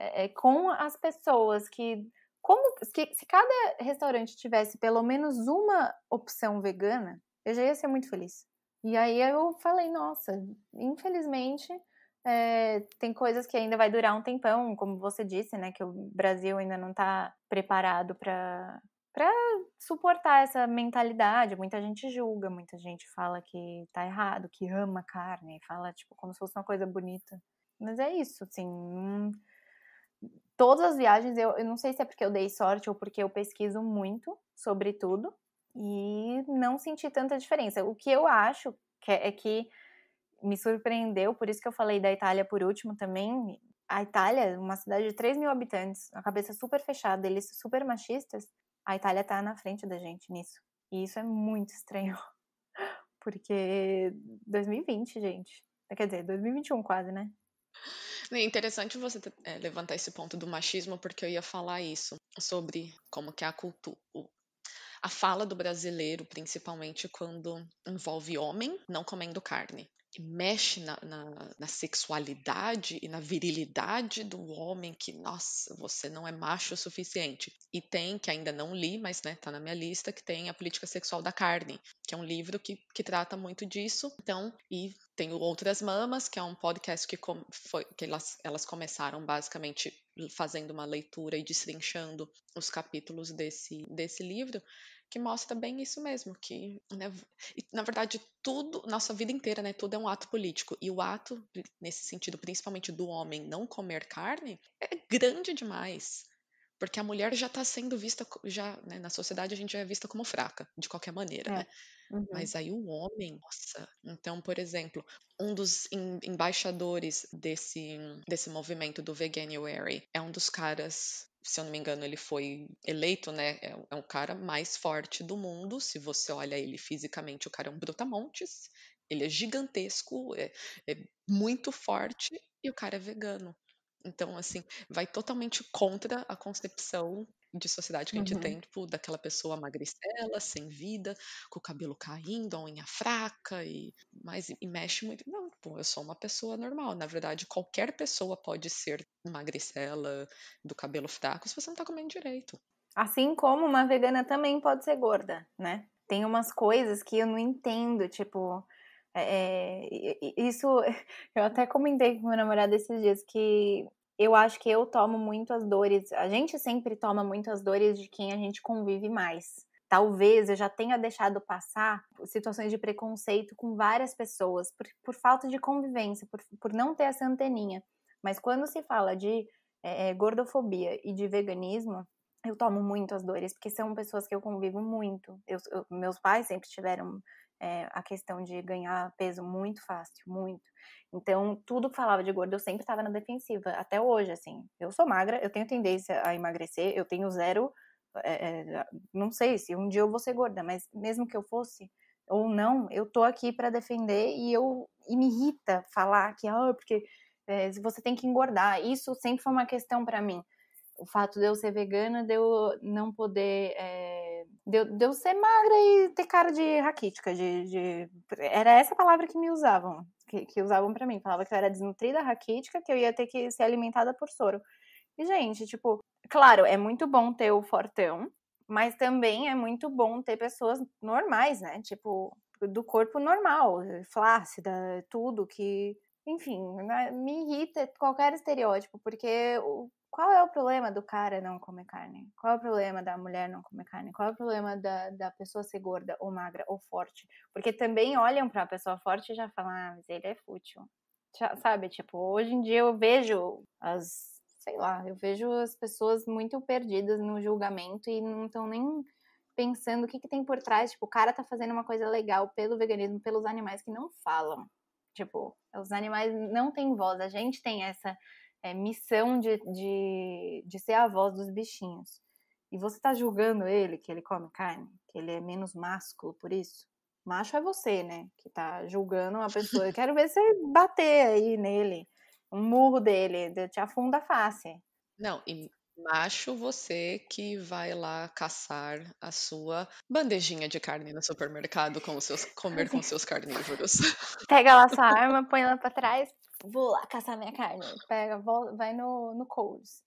é, é, com as pessoas que como que, se cada restaurante tivesse pelo menos uma opção vegana, eu já ia ser muito feliz. E aí eu falei, nossa, infelizmente é, tem coisas que ainda vai durar um tempão, como você disse, né? Que o Brasil ainda não está preparado para para suportar essa mentalidade. Muita gente julga, muita gente fala que tá errado, que ama carne, fala tipo como se fosse uma coisa bonita. Mas é isso, assim todas as viagens, eu, eu não sei se é porque eu dei sorte ou porque eu pesquiso muito sobre tudo e não senti tanta diferença. O que eu acho que é, é que me surpreendeu, por isso que eu falei da Itália por último também. A Itália, uma cidade de 3 mil habitantes, a cabeça super fechada, eles super machistas, a Itália tá na frente da gente nisso. E isso é muito estranho. Porque 2020, gente. Quer dizer, 2021 quase, né? É interessante você é, levantar esse ponto do machismo, porque eu ia falar isso, sobre como que é a cultura, a fala do brasileiro, principalmente quando envolve homem não comendo carne mexe na, na, na, sexualidade e na virilidade do homem que, nossa, você não é macho o suficiente. E tem, que ainda não li, mas né, tá na minha lista, que tem A Política Sexual da Carne, que é um livro que, que trata muito disso. Então, e tem o Outras Mamas, que é um podcast que, com, foi, que elas, elas começaram basicamente fazendo uma leitura e destrinchando os capítulos desse, desse livro que mostra bem isso mesmo, que né, na verdade tudo, nossa vida inteira, né, tudo é um ato político. E o ato, nesse sentido, principalmente do homem não comer carne, é grande demais. Porque a mulher já está sendo vista, já né, na sociedade a gente já é vista como fraca, de qualquer maneira, é. né? Uhum. Mas aí o homem, nossa. Então, por exemplo, um dos embaixadores desse, desse movimento do Veganuary é um dos caras se eu não me engano, ele foi eleito, né? É um é cara mais forte do mundo. Se você olha ele fisicamente, o cara é um brutamontes. Ele é gigantesco, é, é muito forte e o cara é vegano. Então, assim, vai totalmente contra a concepção de sociedade que a gente uhum. tem, tipo, daquela pessoa magricela, sem vida, com o cabelo caindo, a unha fraca e mas e mexe muito. Não, tipo, eu sou uma pessoa normal. Na verdade, qualquer pessoa pode ser magricela, do cabelo fraco, se você não tá comendo direito. Assim como uma vegana também pode ser gorda, né? Tem umas coisas que eu não entendo, tipo, é, é isso eu até comentei com meu namorado esses dias que eu acho que eu tomo muito as dores, a gente sempre toma muito as dores de quem a gente convive mais. Talvez eu já tenha deixado passar situações de preconceito com várias pessoas por, por falta de convivência, por, por não ter essa anteninha. Mas quando se fala de é, é gordofobia e de veganismo, eu tomo muito as dores, porque são pessoas que eu convivo muito. Eu, eu, meus pais sempre tiveram é, a questão de ganhar peso muito fácil, muito. Então, tudo que falava de gordo, eu sempre estava na defensiva, até hoje, assim. Eu sou magra, eu tenho tendência a emagrecer, eu tenho zero. É, não sei se um dia eu vou ser gorda, mas mesmo que eu fosse ou não, eu tô aqui para defender e eu e me irrita falar que ah, porque é, você tem que engordar. Isso sempre foi uma questão para mim. O fato de eu ser vegana, de eu não poder é, Deu, deu ser magra e ter cara de raquítica, de, de... Era essa palavra que me usavam, que, que usavam para mim. Falava que eu era desnutrida, raquítica, que eu ia ter que ser alimentada por soro. E, gente, tipo, claro, é muito bom ter o fortão, mas também é muito bom ter pessoas normais, né? Tipo, do corpo normal, flácida, tudo, que enfim, né, me irrita qualquer estereótipo, porque o, qual é o problema do cara não comer carne? Qual é o problema da mulher não comer carne? Qual é o problema da, da pessoa ser gorda ou magra ou forte? Porque também olham para a pessoa forte e já falam, ah, mas ele é fútil. Já, sabe, tipo, hoje em dia eu vejo as, sei lá, eu vejo as pessoas muito perdidas no julgamento e não estão nem pensando o que, que tem por trás. Tipo, o cara tá fazendo uma coisa legal pelo veganismo, pelos animais que não falam. Tipo, os animais não têm voz, a gente tem essa é, missão de, de, de ser a voz dos bichinhos. E você tá julgando ele, que ele come carne, que ele é menos másculo por isso? Macho é você, né? Que tá julgando uma pessoa. Eu quero ver você bater aí nele, um murro dele, te afunda a face. Não, e Macho você que vai lá caçar a sua bandejinha de carne no supermercado com os seus, comer com seus carnívoros. Pega lá sua arma, põe ela pra trás, vou lá caçar minha carne. Pega, vou, vai no, no Coles.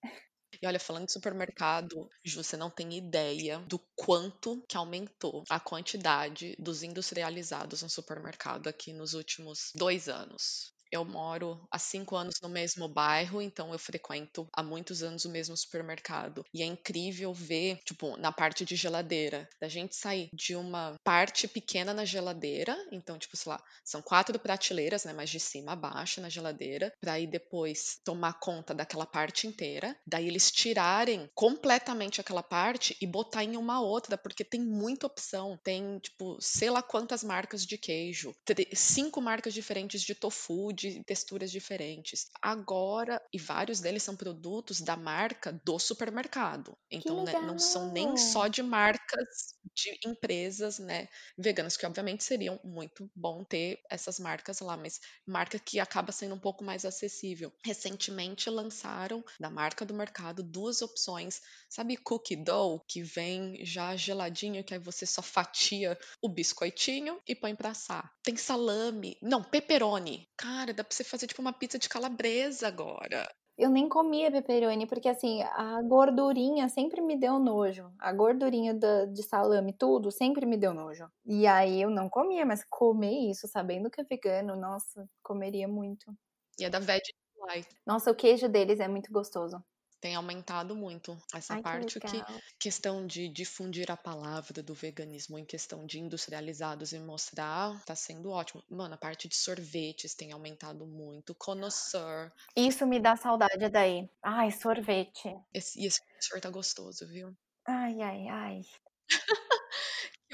E olha, falando de supermercado, Ju, você não tem ideia do quanto que aumentou a quantidade dos industrializados no supermercado aqui nos últimos dois anos. Eu moro há cinco anos no mesmo bairro, então eu frequento há muitos anos o mesmo supermercado. E é incrível ver, tipo, na parte de geladeira, da gente sair de uma parte pequena na geladeira, então, tipo, sei lá, são quatro prateleiras, né, mas de cima a baixo na geladeira, para ir depois tomar conta daquela parte inteira. Daí eles tirarem completamente aquela parte e botar em uma outra, porque tem muita opção. Tem, tipo, sei lá quantas marcas de queijo, cinco marcas diferentes de tofu de texturas diferentes. Agora, e vários deles são produtos da marca do supermercado. Então, né, não são nem só de marcas de empresas, né, veganas, que obviamente seriam muito bom ter essas marcas lá, mas marca que acaba sendo um pouco mais acessível. Recentemente lançaram da marca do mercado duas opções, sabe, cookie dough, que vem já geladinho, que aí você só fatia o biscoitinho e põe para assar. Tem salame, não, pepperoni. Cara, cara, dá pra você fazer tipo uma pizza de calabresa agora. Eu nem comia pepperoni, porque assim, a gordurinha sempre me deu nojo. A gordurinha de salame, tudo, sempre me deu nojo. E aí eu não comia, mas comer isso, sabendo que é vegano, nossa, comeria muito. E é da Veg Life. Nossa, o queijo deles é muito gostoso tem aumentado muito essa Ai, parte que, que, questão de difundir a palavra do veganismo em questão de industrializados e mostrar tá sendo ótimo. Mano, a parte de sorvetes tem aumentado muito, connoisseur. Isso me dá saudade daí. Ai, sorvete. Esse, e esse sorvete tá gostoso, viu? Ai, ai, ai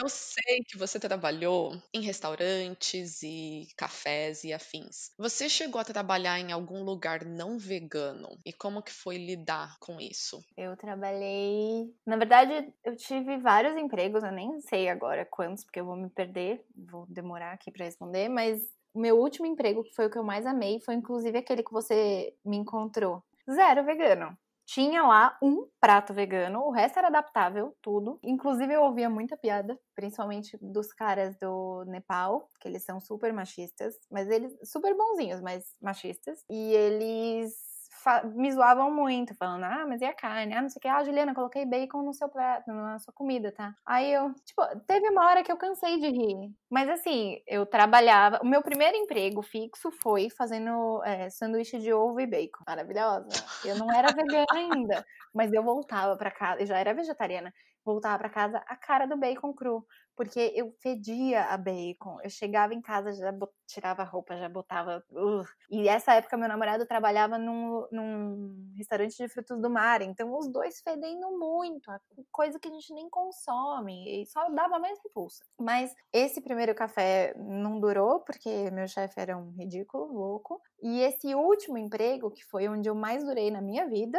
eu sei que você trabalhou em restaurantes e cafés e afins. Você chegou a trabalhar em algum lugar não vegano e como que foi lidar com isso? Eu trabalhei, na verdade, eu tive vários empregos, eu nem sei agora quantos porque eu vou me perder, vou demorar aqui para responder, mas meu último emprego, que foi o que eu mais amei, foi inclusive aquele que você me encontrou. Zero vegano tinha lá um prato vegano, o resto era adaptável, tudo. Inclusive eu ouvia muita piada, principalmente dos caras do Nepal, que eles são super machistas, mas eles super bonzinhos, mas machistas. E eles me zoavam muito, falando, ah, mas e a carne? Ah, não sei o que, ah, Juliana, coloquei bacon no seu prato, na sua comida, tá? Aí eu, tipo, teve uma hora que eu cansei de rir. Mas assim, eu trabalhava, o meu primeiro emprego fixo foi fazendo é, sanduíche de ovo e bacon. Maravilhosa. Eu não era vegana ainda, mas eu voltava para casa, eu já era vegetariana, voltava para casa a cara do bacon cru porque eu fedia a bacon. Eu chegava em casa, já tirava a roupa, já botava. Uh. E essa época meu namorado trabalhava num, num, restaurante de frutos do mar, então os dois fedendo muito, coisa que a gente nem consome, e só dava mais repulsa. Mas esse primeiro café não durou, porque meu chefe era um ridículo, louco. E esse último emprego, que foi onde eu mais durei na minha vida,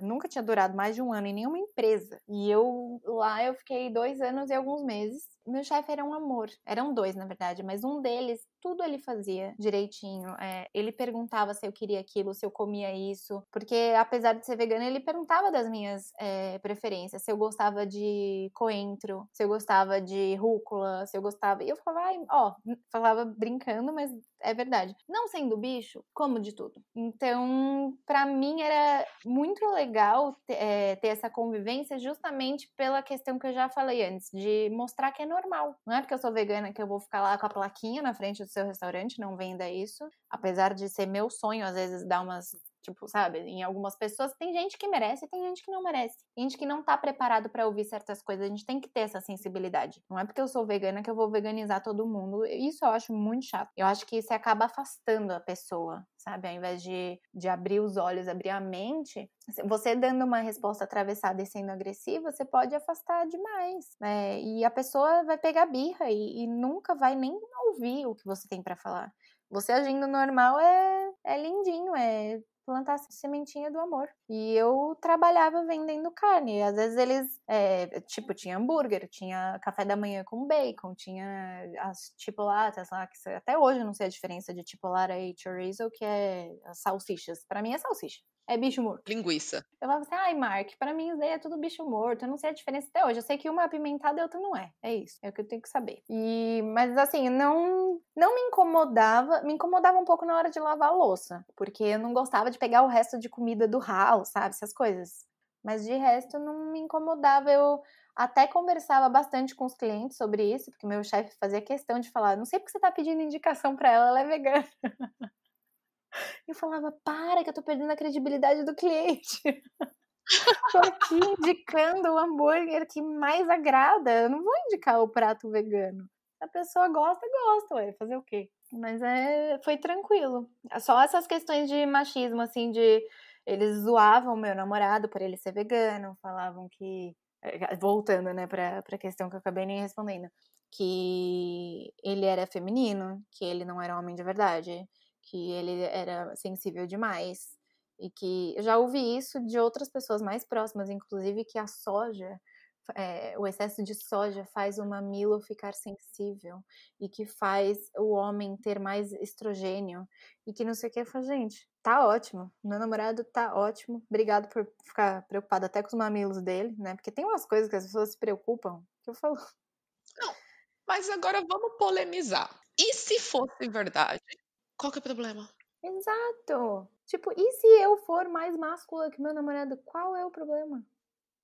nunca tinha durado mais de um ano em nenhuma empresa. E eu lá eu fiquei dois anos e alguns meses. Meu chefe era um amor. Eram dois, na verdade, mas um deles tudo ele fazia direitinho. É, ele perguntava se eu queria aquilo, se eu comia isso, porque apesar de ser vegana, ele perguntava das minhas é, preferências, se eu gostava de coentro, se eu gostava de rúcula, se eu gostava. E eu falava, ai, ó, hum", falava brincando, mas é verdade. Não sendo bicho, como de tudo. Então, para mim era muito legal ter, é, eh, ter essa convivência justamente pela questão que eu já falei antes, de mostrar que é normal. Não é porque eu sou vegana que eu vou ficar lá com a plaquinha na frente do seu restaurante, não venda isso. Apesar de ser meu sonho, às vezes, dar umas Tipo, sabe, em algumas pessoas tem gente que merece e tem gente que não merece. Tem gente que não tá preparado para ouvir certas coisas. A gente tem que ter essa sensibilidade. Não é porque eu sou vegana que eu vou veganizar todo mundo. Isso eu acho muito chato. Eu acho que isso acaba afastando a pessoa, sabe? Ao invés de, de abrir os olhos, abrir a mente, você dando uma resposta atravessada e sendo agressiva, você pode afastar demais, né? E a pessoa vai pegar birra e, e nunca vai nem ouvir o que você tem para falar. Você agindo normal é é lindinho, é plantar sementinha do amor. E eu trabalhava vendendo carne. Às vezes eles, é, tipo, tinha hambúrguer, tinha café da manhã com bacon, tinha as tipolatas lá, que até hoje eu não sei a diferença de tipolata e chorizo, que é salsichas. Para mim é salsicha é bicho morto. Linguiça. Eu falava assim, ai, Mark, para mim isso daí é tudo bicho morto. Eu não sei a diferença até hoje. Eu sei que uma é apimentada e outra não é. É isso. É o que eu tenho que saber. E, mas assim, não, não me incomodava. Me incomodava um pouco na hora de lavar a louça. Porque eu não gostava de pegar o resto de comida do ralo, sabe? Essas coisas. Mas de resto, não me incomodava. Eu até conversava bastante com os clientes sobre isso, porque meu chefe fazia questão de falar: não sei porque você tá pedindo indicação para ela, ela é vegana. Eu falava, para que eu tô perdendo a credibilidade do cliente. tô aqui indicando o hambúrguer que mais agrada. Eu não vou indicar o prato vegano. A pessoa gosta, gosta, ué, fazer o quê? Mas é, foi tranquilo. Só essas questões de machismo, assim, de eles zoavam meu namorado por ele ser vegano, falavam que. Eh, eh, voltando, né, pra, pra questão que eu acabei nem respondendo. Que ele era feminino, que ele não era homem de verdade que ele era sensível demais e que eu já ouvi isso de outras pessoas mais próximas, inclusive que a soja, é, o excesso de soja faz o mamilo ficar sensível e que faz o homem ter mais estrogênio e que não sei o que. Eu gente, tá ótimo, meu namorado tá ótimo, obrigado por ficar preocupado até com os mamilos dele, né? Porque tem umas coisas que as pessoas se preocupam que eu falo. Não, mas agora vamos polemizar. E se fosse verdade qual que é o problema? Exato. Tipo, e se eu for mais máscula que meu namorado, qual é o problema?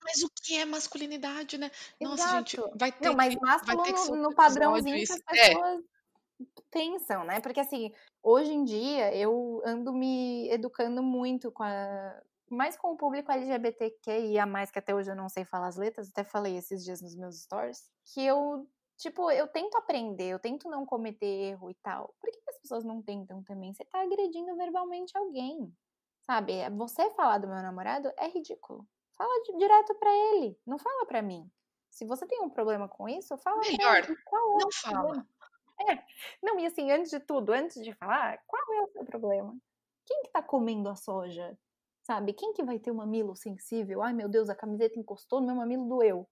Mas o que é masculinidade, né? Nossa, Exato. gente, vai ter. Não, mas másculo que, no, no padrãozinho isso. que as é. pessoas é. pensam, né? Porque assim, hoje em dia eu ando me educando muito com a. Mais com o público LGBTQIA, que até hoje eu não sei falar as letras, até falei esses dias nos meus stories, que eu Tipo, eu tento aprender, eu tento não cometer erro e tal. Por que as pessoas não tentam também? Você tá agredindo verbalmente alguém. Sabe? É, você falar do meu namorado é ridículo. Fala de, direto para ele, não fala para mim. Se você tem um problema com isso, fala Melhor, qual é não fala. É. Não, e assim, antes de tudo, antes de falar, qual é o seu problema? Quem que tá comendo a soja? Sabe? Quem que vai ter um mamilo sensível? Ai, meu Deus, a camiseta encostou no meu mamilo doeu.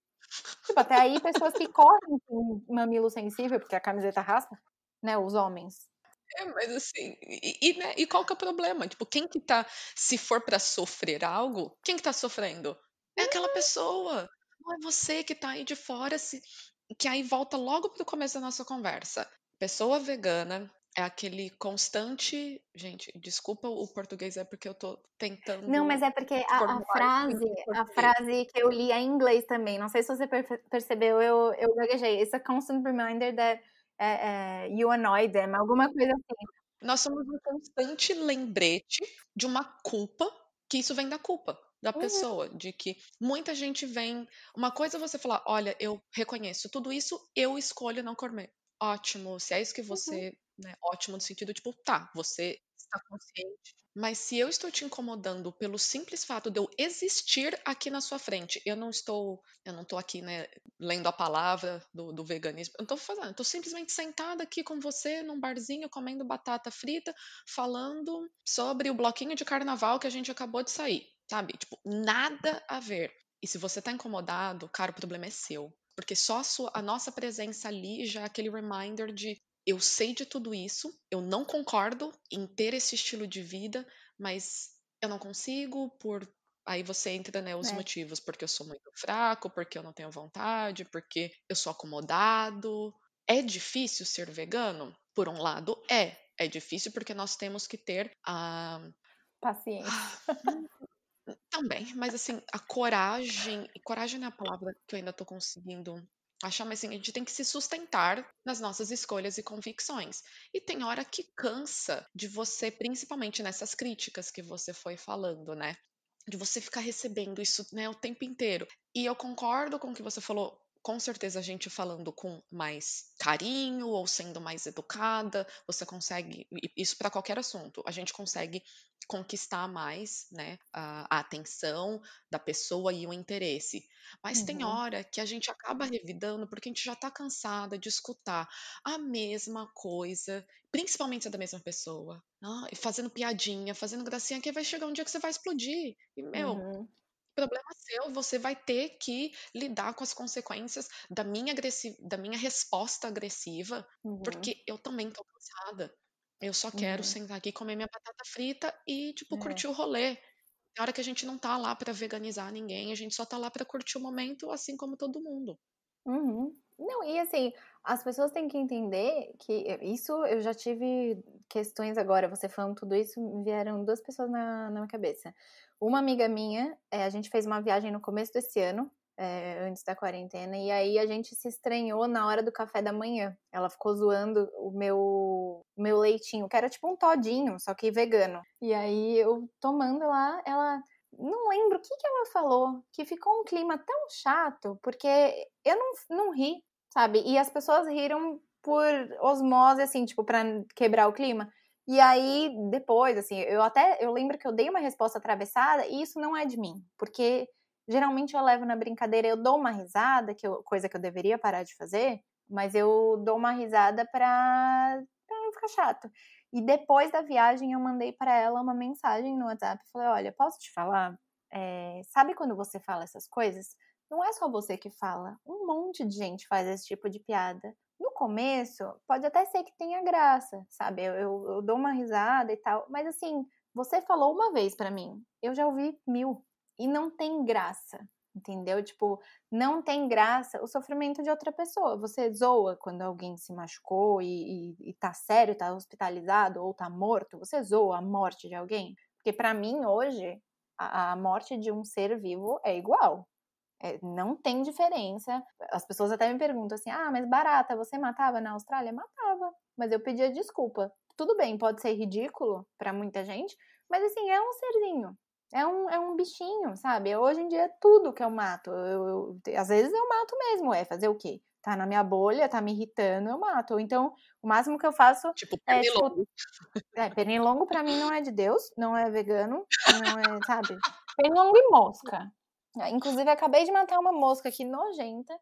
Tipo, até aí pessoas que correm com mamilo sensível, porque a camiseta raspa, né? Os homens. É, mas assim, e, e, né, e qual que é o problema? Tipo, quem que tá, se for para sofrer algo, quem que tá sofrendo? É, é aquela pessoa. Não é você que tá aí de fora, se, que aí volta logo pro começo da nossa conversa. Pessoa vegana é aquele constante. Gente, desculpa o português, é porque eu tô tentando. Não, mas é porque a, a frase, a frase que eu li é em inglês também. Não sei se você percebeu, eu, eu gaguejei. It's a constant reminder that uh, uh, you annoy them, alguma coisa assim. Nós somos um constante lembrete de uma culpa, que isso vem da culpa da uhum. pessoa, uhum. de que muita gente vem. Uma coisa é você falar, olha, eu reconheço tudo isso, eu escolho não comer. Ótimo, se é isso que uhum. você uhum né? Ótimo no sentido, tipo, tá, você está consciente. Mas se eu estou te incomodando pelo simples fato de eu existir aqui na sua frente, eu não estou, eu não estou aqui, né, lendo a palavra do, do veganismo. Eu não estou fazendo, estou simplesmente sentada aqui com você num barzinho comendo batata frita, falando sobre o bloquinho de carnaval que a gente acabou de sair, sabe? Tipo, nada a ver. E se você está incomodado, cara, o problema é seu. Porque só a, sua, a nossa presença ali já é aquele reminder de eu sei de tudo isso, eu não concordo em ter esse estilo de vida, mas eu não consigo por aí você entra, né, os é. motivos, porque eu sou muito fraco, porque eu não tenho vontade, porque eu sou acomodado. É difícil ser vegano? Por um lado, é. É difícil porque nós temos que ter a paciência. Também, mas assim, a coragem, coragem é a palavra que eu ainda estou conseguindo achar, mas assim, a gente tem que se sustentar nas nossas escolhas e convicções. E tem hora que cansa de você, principalmente nessas críticas que você foi falando, né? De você ficar recebendo isso né, o tempo inteiro. E eu concordo com o que você falou com certeza a gente falando com mais carinho ou sendo mais educada, você consegue, isso para qualquer assunto, a gente consegue conquistar mais né, a, atenção da pessoa e o interesse. Mas uhum. tem hora que a gente acaba revidando porque a gente já está cansada de escutar a mesma coisa, principalmente da mesma pessoa, né, fazendo piadinha, fazendo gracinha, que vai chegar um dia que você vai explodir. E, meu, uhum problema seu, você vai ter que lidar com as consequências da minha, agressi da minha resposta agressiva, uhum. porque eu também tô cansada. Eu só quero uhum. sentar aqui, comer minha batata frita e, tipo, é. curtir o rolê. É hora que a gente não tá lá para veganizar ninguém, a gente só tá lá para curtir o momento, assim como todo mundo. Uhum. Não, e assim, as pessoas têm que entender que eh, isso eu já tive questões agora, você falando tudo isso, me vieram duas pessoas na, na minha cabeça. Uma amiga minha, é, a gente fez uma viagem no começo desse ano, é, antes da quarentena, e aí a gente se estranhou na hora do café da manhã. Ela ficou zoando o meu, meu leitinho, que era tipo um todinho, só que vegano. E aí eu tomando lá, ela não lembro o que, que ela falou, que ficou um clima tão chato, porque eu não, não ri, sabe? E as pessoas riram por osmose, assim, tipo, pra quebrar o clima. E aí, depois, assim, eu até, eu lembro que eu dei uma resposta atravessada, e isso não é de mim, porque geralmente eu levo na brincadeira, eu dou uma risada, que eu, coisa que eu deveria parar de fazer, mas eu dou uma risada pra, pra não ficar chato. E depois da viagem, eu mandei para ela uma mensagem no WhatsApp. Falei: Olha, posso te falar? É, sabe quando você fala essas coisas? Não é só você que fala. Um monte de gente faz esse tipo de piada. No começo, pode até ser que tenha graça, sabe? Eu, eu, eu dou uma risada e tal. Mas assim, você falou uma vez para mim. Eu já ouvi mil. E não tem graça entendeu? Tipo, não tem graça o sofrimento de outra pessoa. Você zoa quando alguém se machucou e, e, e tá sério, tá hospitalizado ou tá morto. Você zoa a morte de alguém. Porque para mim, hoje, a, a, morte de um ser vivo é igual. É, não tem diferença. As pessoas até me perguntam assim: ah, mas barata, você matava na Austrália? Matava. Mas eu pedia desculpa. Tudo bem, pode ser ridículo para muita gente, mas assim, é um serzinho é um, é um bichinho, sabe? Hoje em dia é tudo que eu mato. Eu, eu, às vezes eu mato mesmo, é fazer o quê? Tá na minha bolha, tá me irritando, eu mato. Então, o máximo que eu faço tipo, é pernilongo. Tipo, é, pernilongo pra mim não é de Deus, não é vegano, não é, sabe? Pernilongo e mosca. Ah, inclusive, acabei de matar uma mosca aqui nojenta,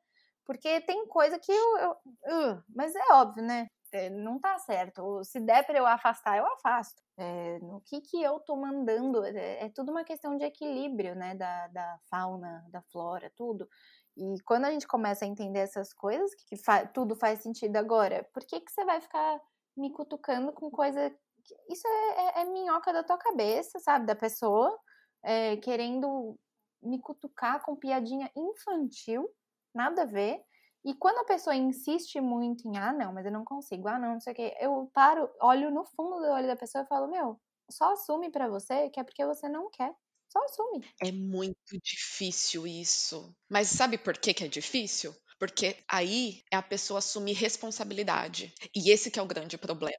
porque tem coisa que eu. eu uh, mas é óbvio, né? É, não tá certo. Se der para eu afastar, eu afasto. É, no que que eu tô mandando? É, é, tudo uma questão de equilíbrio, né? Da, da fauna, da flora, tudo. E quando a gente começa a entender essas coisas, que fa tudo faz sentido agora, por que que você vai ficar me cutucando com coisa... Que... Isso é, é, é minhoca da tua cabeça, sabe? Da pessoa, é, querendo me cutucar com piadinha infantil, nada a ver. E quando a pessoa insiste muito em, ah, não, mas eu não consigo, ah, não, não sei o quê, eu paro, olho no fundo do olho da pessoa e falo, meu, só assume para você que é porque você não quer. Só assume. É muito difícil isso. Mas sabe por que, que é difícil? Porque aí é a pessoa assumir responsabilidade. E esse que é o grande problema.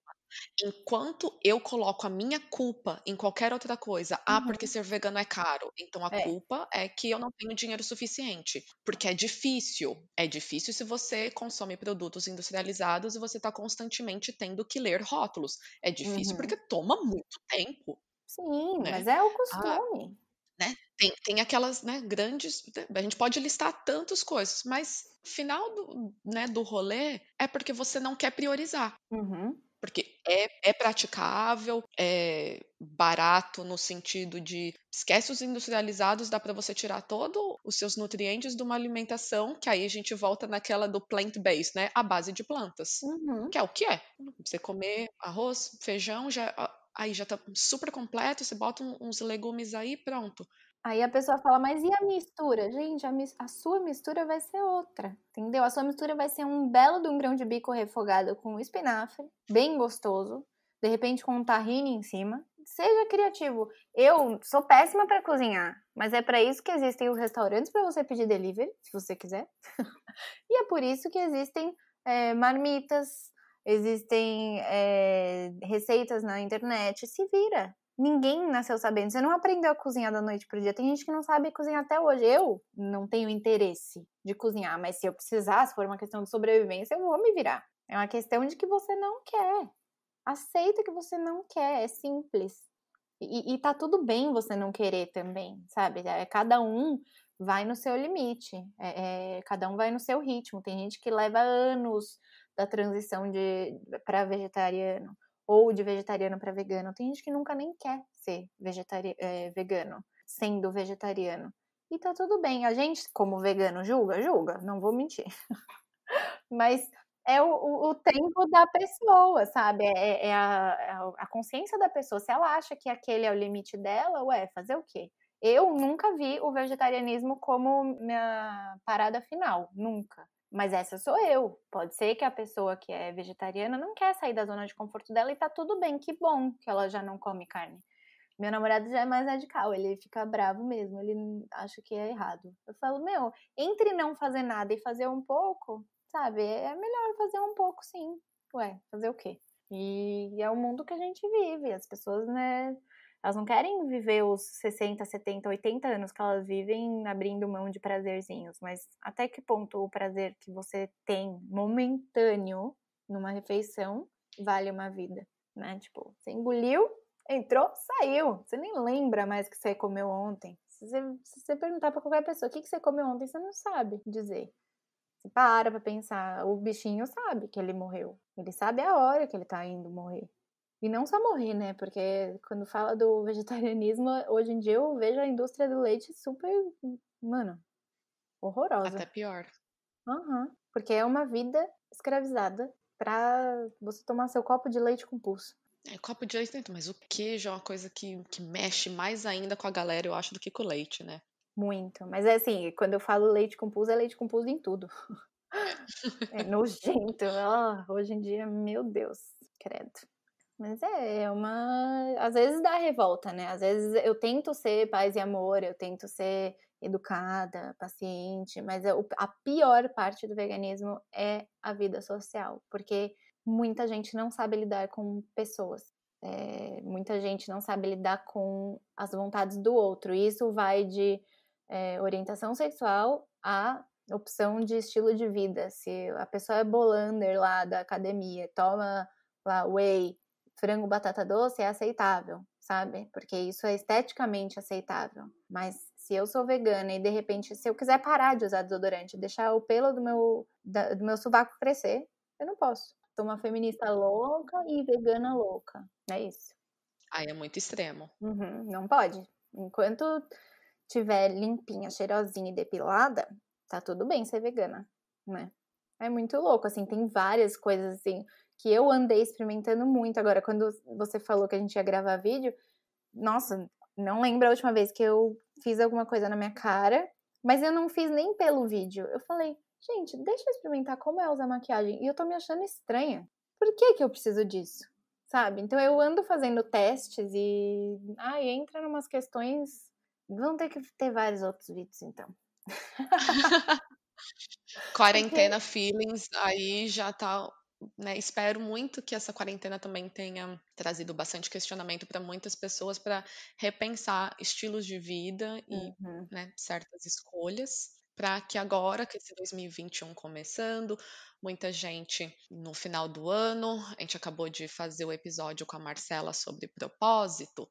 Enquanto eu coloco a minha culpa em qualquer outra coisa, ah, uhum. porque ser vegano é caro, então a É. culpa é que eu não tenho dinheiro suficiente, porque é difícil. É difícil se você consome produtos industrializados e você está constantemente tendo que ler rótulos. É difícil Uhum. porque toma muito tempo, Sim, né? mas é o Ah, costume. né? Tem, tem aquelas, né, grandes. Né, a gente pode listar tantas coisas, mas final do, né, do rolê é porque você não quer priorizar. Uhum. Porque é, é praticável, é barato no sentido de esquece os industrializados, dá para você tirar todos os seus nutrientes de uma alimentação, que aí a gente volta naquela do plant-based, né? A base de plantas. Uhum. Que é o que é. Você comer arroz, feijão, já aí já tá super completo, você bota uns legumes aí, pronto. Aí a pessoa fala, mas e a mistura? Gente, a, a, sua mistura vai ser outra, entendeu? A sua mistura vai ser um belo de um grão de bico refogado com espinafre, bem gostoso, de repente com um tahine em cima. Seja criativo. Eu sou péssima para cozinhar, mas é para isso que existem os restaurantes para você pedir delivery, se você quiser. e é por isso que existem é, marmitas, existem é, receitas na internet. Se vira, Ninguém nasceu sabendo. Você não aprendeu a cozinhar da noite pro dia. Tem gente que não sabe cozinhar até hoje. Eu não tenho interesse de cozinhar, mas se eu precisar, se for uma questão de sobrevivência, eu vou me virar. É uma questão de que você não quer. Aceita que você não quer. É simples. E, e tá tudo bem você não querer também, sabe? É, é cada um vai no seu limite. É, é, cada um vai no seu ritmo. Tem gente que leva anos da transição de para vegetariano ou de vegetariano para vegano. Tem gente que nunca nem quer ser vegetari é, vegano, sendo vegetariano. E tá tudo bem. A gente, como vegano, julga? Julga, não vou mentir. Mas é o, o, o, tempo da pessoa, sabe? É, é, é a, é, a, consciência da pessoa. Se ela acha que aquele é o limite dela, ué, fazer o quê? Eu nunca vi o vegetarianismo como minha parada final, nunca. Mas essa sou eu. Pode ser que a pessoa que é vegetariana não quer sair da zona de conforto dela e tá tudo bem, que bom que ela já não come carne. Meu namorado já é mais radical, ele fica bravo mesmo, ele acha que é errado. Eu falo, meu, entre não fazer nada e fazer um pouco, sabe? É melhor fazer um pouco sim. Ué, fazer o quê? E é o mundo que a gente vive, as pessoas, né? Elas não querem viver os 60, 70, 80 anos que elas vivem abrindo mão de prazerzinhos, mas até que ponto o prazer que você tem momentâneo numa refeição vale uma vida, né? Tipo, você engoliu, entrou, saiu. Você nem lembra mais que você comeu ontem. Se você, se você perguntar para qualquer pessoa o que, que você comeu ontem, você não sabe dizer. Você para pra pensar, o bichinho sabe que ele morreu. Ele sabe a hora que ele tá indo morrer. E não só morrer, né? Porque quando fala do vegetarianismo, hoje em dia eu vejo a indústria do leite super, mano, horrorosa. Até pior. Uhum. Porque é uma vida escravizada pra você tomar seu copo de leite com pulso. É, copo de leite, mas o queijo é uma coisa que, que mexe mais ainda com a galera, eu acho, do que com o leite, né? Muito. Mas é assim, quando eu falo leite com pus, é leite com pus em tudo. é nojento. Oh, hoje em dia, meu Deus, credo. Mas é, é uma. Às vezes dá revolta, né? Às vezes eu tento ser paz e amor, eu tento ser educada, paciente, mas eu, é a pior parte do veganismo é a vida social, porque muita gente não sabe lidar com pessoas. É, muita gente não sabe lidar com as vontades do outro. E isso vai de é, orientação sexual a opção de estilo de vida. Se a pessoa é bolander lá da academia, toma lá whey, frango batata doce é aceitável, sabe? Porque isso é esteticamente aceitável. Mas se eu sou vegana e de repente, se eu quiser parar de usar desodorante, deixar o pelo do meu, da, do meu sovaco crescer, eu não posso. Sou uma feminista louca e vegana louca. É isso. Aí é muito extremo. Uhum, não pode. Enquanto tiver limpinha, cheirosinha e depilada, tá tudo bem ser vegana, né? É muito louco, assim, tem várias coisas assim que eu andei experimentando muito. Agora, quando você falou que a gente ia gravar vídeo, nossa, não lembro a última vez que eu fiz alguma coisa na minha cara, mas eu não fiz nem pelo vídeo. Eu falei, gente, deixa eu experimentar como é usar maquiagem. E eu tô me achando estranha. Por que que eu preciso disso? Sabe? Então eu ando fazendo testes e. Ai, entra entra umas questões. Vão ter que ter vários outros vídeos, então. Quarentena feelings aí já tá né, espero muito que essa quarentena também tenha trazido bastante questionamento para muitas pessoas para repensar estilos de vida e uhum. né, certas escolhas para que agora, que esse 2021 começando, muita gente no final do ano, a gente acabou de fazer o episódio com a Marcela sobre propósito.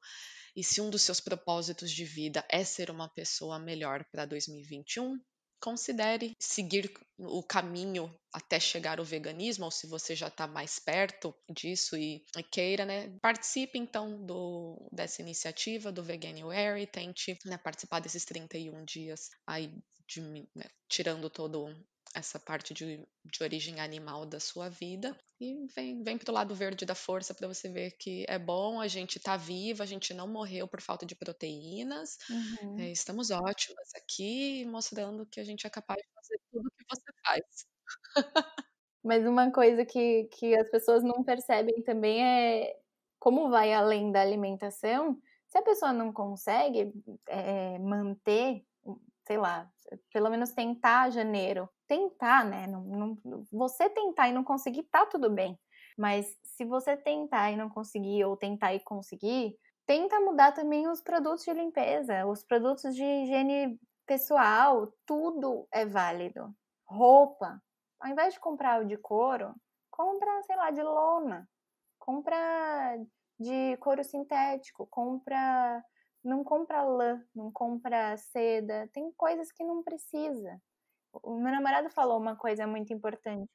E se um dos seus propósitos de vida é ser uma pessoa melhor para 2021, considere seguir o caminho até chegar ao veganismo, ou se você já está mais perto disso e queira, né? Participe então do, dessa iniciativa do Veganuary, tente né, participar desses 31 dias aí, de, né, tirando todo essa parte de, de origem animal da sua vida e vem, vem para o lado verde da força para você ver que é bom, a gente está viva, a gente não morreu por falta de proteínas, uhum. é, estamos ótimas aqui, mostrando que a gente é capaz de fazer tudo o que você faz. Mas uma coisa que, que as pessoas não percebem também é como vai além da alimentação. Se a pessoa não consegue é, manter sei lá, pelo menos tentar janeiro. Tentar, né? Não, não, você tentar e não conseguir, tá tudo bem. Mas se você tentar e não conseguir, ou tentar e conseguir, tenta mudar também os produtos de limpeza, os produtos de higiene pessoal, tudo é válido. Roupa. Ao invés de comprar o de couro, compra, sei lá, de lona, compra de couro sintético, compra não compra lã, não compra seda, tem coisas que não precisa. O meu namorado falou uma coisa muito importante.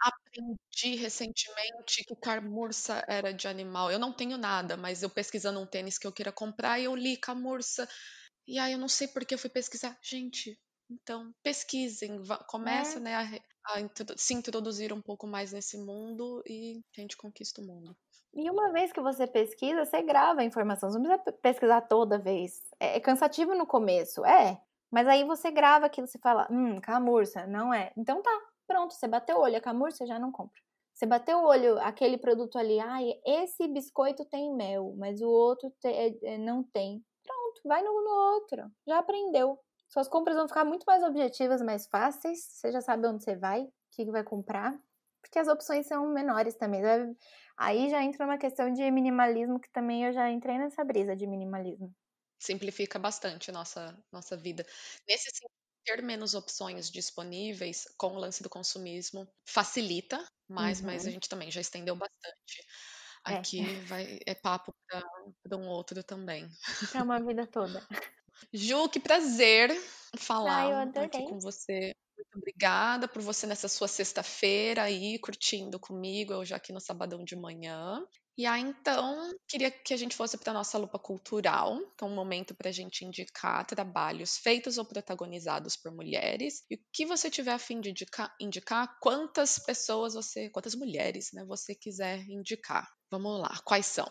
Aprendi recentemente que camurça era de animal. Eu não tenho nada, mas eu pesquisando um tênis que eu queira comprar, eu li camurça. E aí eu não sei porque eu fui pesquisar. Gente, então, pesquisem, começa é. né, a, a, se introduzir um pouco mais nesse mundo e a gente conquista o mundo. E uma vez que você pesquisa, você grava a informação. Você não precisa pesquisar toda vez. É, é, cansativo no começo, é. Mas aí você grava aquilo, você fala, hum, camurça, não é. Então tá, pronto, você bateu o olho, a camurça já não compra. Você bateu o olho, aquele produto ali, ai, esse biscoito tem mel, mas o outro te, é, é, não tem. Pronto, vai no, no outro. Já aprendeu. Suas compras vão ficar muito mais objetivas, mais fáceis. Você já sabe onde você vai, o que vai comprar porque as opções são menores também. Né? Aí já entra uma questão de minimalismo, que também eu já entrei nessa brisa de minimalismo. Simplifica bastante nossa, nossa vida. Nesse sentido, ter menos opções disponíveis com o lance do consumismo facilita, mas, uhum. mas a uhum. gente também já estendeu bastante. É. Aqui é, vai, é papo para um outro também. Para uma vida toda. Ju, que prazer falar Ai, aqui com você. Muito obrigada por você nessa sua sexta-feira aí, curtindo comigo, eu já aqui no sabadão de manhã. E aí, então, queria que a gente fosse para a nossa lupa cultural, então, um momento para a gente indicar trabalhos feitos ou protagonizados por mulheres. E o que você tiver a fim de indicar, indicar quantas pessoas você, quantas mulheres né, você quiser indicar. Vamos lá, quais são?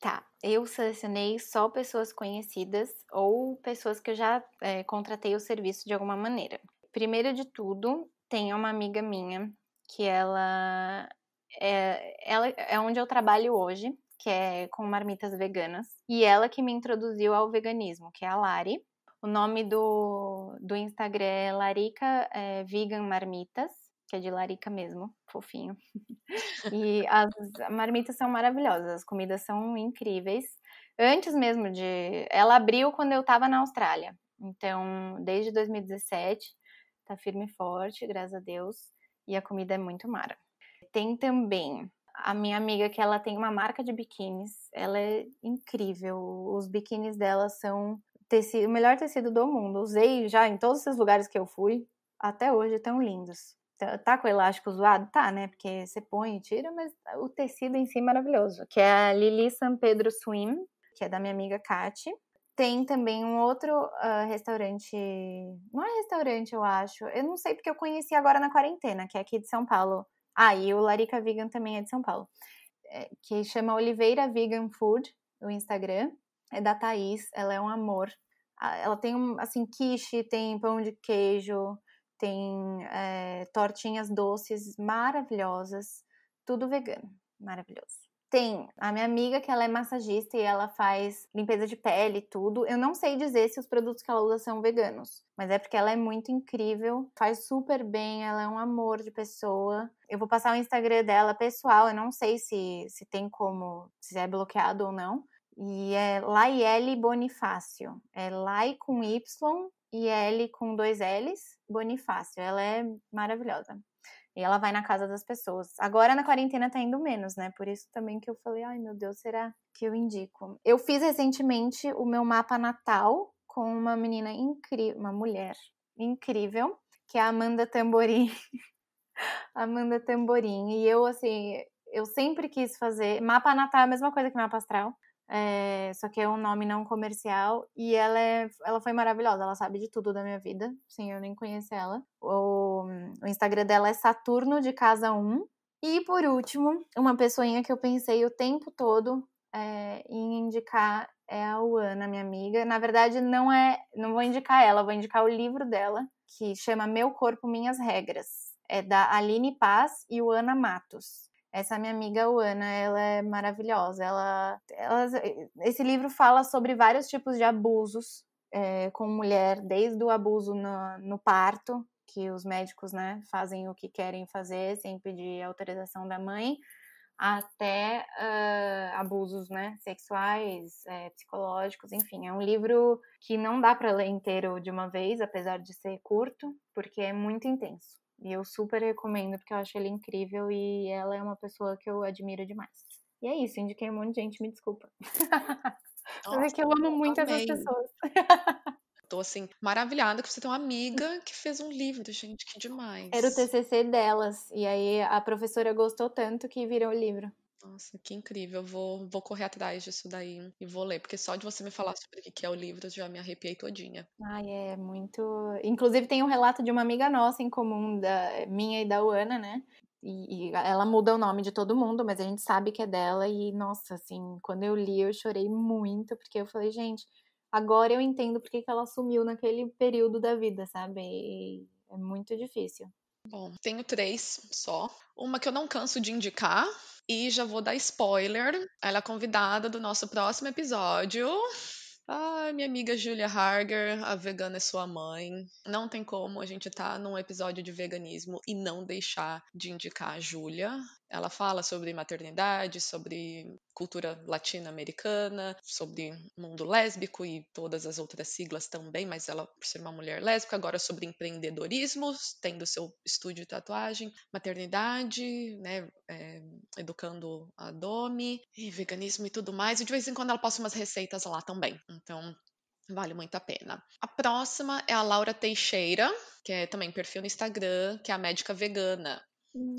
Tá, eu selecionei só pessoas conhecidas ou pessoas que eu já é, contratei o serviço de alguma maneira. Primeiro de tudo, tem uma amiga minha que ela é, ela é onde eu trabalho hoje, que é com marmitas veganas, e ela que me introduziu ao veganismo, que é a Lari. O nome do, do Instagram é Larica é, Vegan Marmitas que é de larica mesmo, fofinho. e as marmitas são maravilhosas, as comidas são incríveis. Antes mesmo de. Ela abriu quando eu estava na Austrália. Então, desde 2017, tá firme e forte, graças a Deus. E a comida é muito mara. Tem também a minha amiga que ela tem uma marca de biquínis. Ela é incrível. Os biquínis dela são tecido, o melhor tecido do mundo. Usei já em todos esses lugares que eu fui. Até hoje tão lindos. Tá, tá com o elástico zoado? Tá, né? Porque você põe e tira, mas o tecido em si é maravilhoso. Que é a Lili San Pedro Swim, que é da minha amiga Kati. Tem também um outro uh, restaurante. Não é restaurante, eu acho. Eu não sei porque eu conheci agora na quarentena, que é aqui de São Paulo. Ah, e o Larica Vegan também é de São Paulo. É, que chama Oliveira Vegan Food, o Instagram. É da Thaís, ela é um amor. Ah, ela tem, assim, quiche, tem pão de queijo, tem é, tortinhas doces maravilhosas, tudo vegano, maravilhoso. Tem a minha amiga que ela é massagista e ela faz limpeza de pele e tudo. Eu não sei dizer se os produtos que ela usa são veganos, mas é porque ela é muito incrível, faz super bem, ela é um amor de pessoa. Eu vou passar o Instagram dela pessoal, eu não sei se, se tem como, se é bloqueado ou não. E é Laiele Bonifácio. É Lai com Y e L com dois L's, Bonifácio. Ela é maravilhosa. E ela vai na casa das pessoas. Agora na quarentena tá indo menos, né? Por isso também que eu falei, ai meu Deus, será que eu indico? Eu fiz recentemente o meu mapa natal com uma menina incrível, uma mulher incrível, que é a Amanda Tamborim. Amanda Tamborim. E eu, assim, eu sempre quis fazer. Mapa natal é a mesma coisa que mapa astral. É, só que é um nome não comercial e ela, é, ela foi maravilhosa, ela sabe de tudo da minha vida, sem eu nem conhecer ela. O, o Instagram dela é Saturno de Casa 1. E por último, uma pessoinha que eu pensei o tempo todo é, em indicar é a Uana, minha amiga. Na verdade, não é, não vou indicar ela, vou indicar o livro dela, que chama Meu Corpo, Minhas Regras. É da Aline Paz e Uana Matos. Essa minha amiga Uana, ela é maravilhosa. Ela, ela, esse livro fala sobre vários tipos de abusos é, com mulher, desde o abuso no, no parto, que os médicos né, fazem o que querem fazer sem pedir autorização da mãe, até uh, abusos né, sexuais, é, psicológicos, enfim. É um livro que não dá para ler inteiro de uma vez, apesar de ser curto, porque é muito intenso. E eu super recomendo, porque eu acho ele incrível e ela é uma pessoa que eu admiro demais. E é isso, indiquei um monte de gente, me desculpa. Nossa, Mas é que eu amo muito essas pessoas. Tô assim, maravilhada que você tem uma amiga que fez um livro, gente, que demais. Era o TCC delas, e aí a professora gostou tanto que virou o livro. Nossa, que incrível. Eu vou, vou correr atrás disso daí e vou ler, porque só de você me falar sobre o que é o livro, eu já me arrepiei todinha. Ai, é muito. Inclusive, tem um relato de uma amiga nossa em comum, da minha e da Uana, né? E, e, ela muda o nome de todo mundo, mas a gente sabe que é dela. E, nossa, assim, quando eu li, eu chorei muito, porque eu falei, gente, agora eu entendo porque que ela sumiu naquele período da vida, sabe? E é muito difícil. Bom, tenho três só. Uma que eu não canso de indicar. E já vou dar spoiler. Ela é convidada do nosso próximo episódio. Ai, minha amiga Julia Harger, a vegana é sua mãe. Não tem como a gente estar tá num episódio de veganismo e não deixar de indicar a Julia. Ela fala sobre maternidade, sobre cultura latino-americana, sobre mundo lésbico e todas as outras siglas também, mas ela, por ser uma mulher lésbica, agora sobre empreendedorismo, tendo seu estúdio de tatuagem, maternidade, né, é, educando a Domi, e veganismo e tudo mais. E de vez em quando ela posta umas receitas lá também. Então, Vale muito a pena. A próxima é a Laura Teixeira, que é também perfil no Instagram, que é a médica vegana.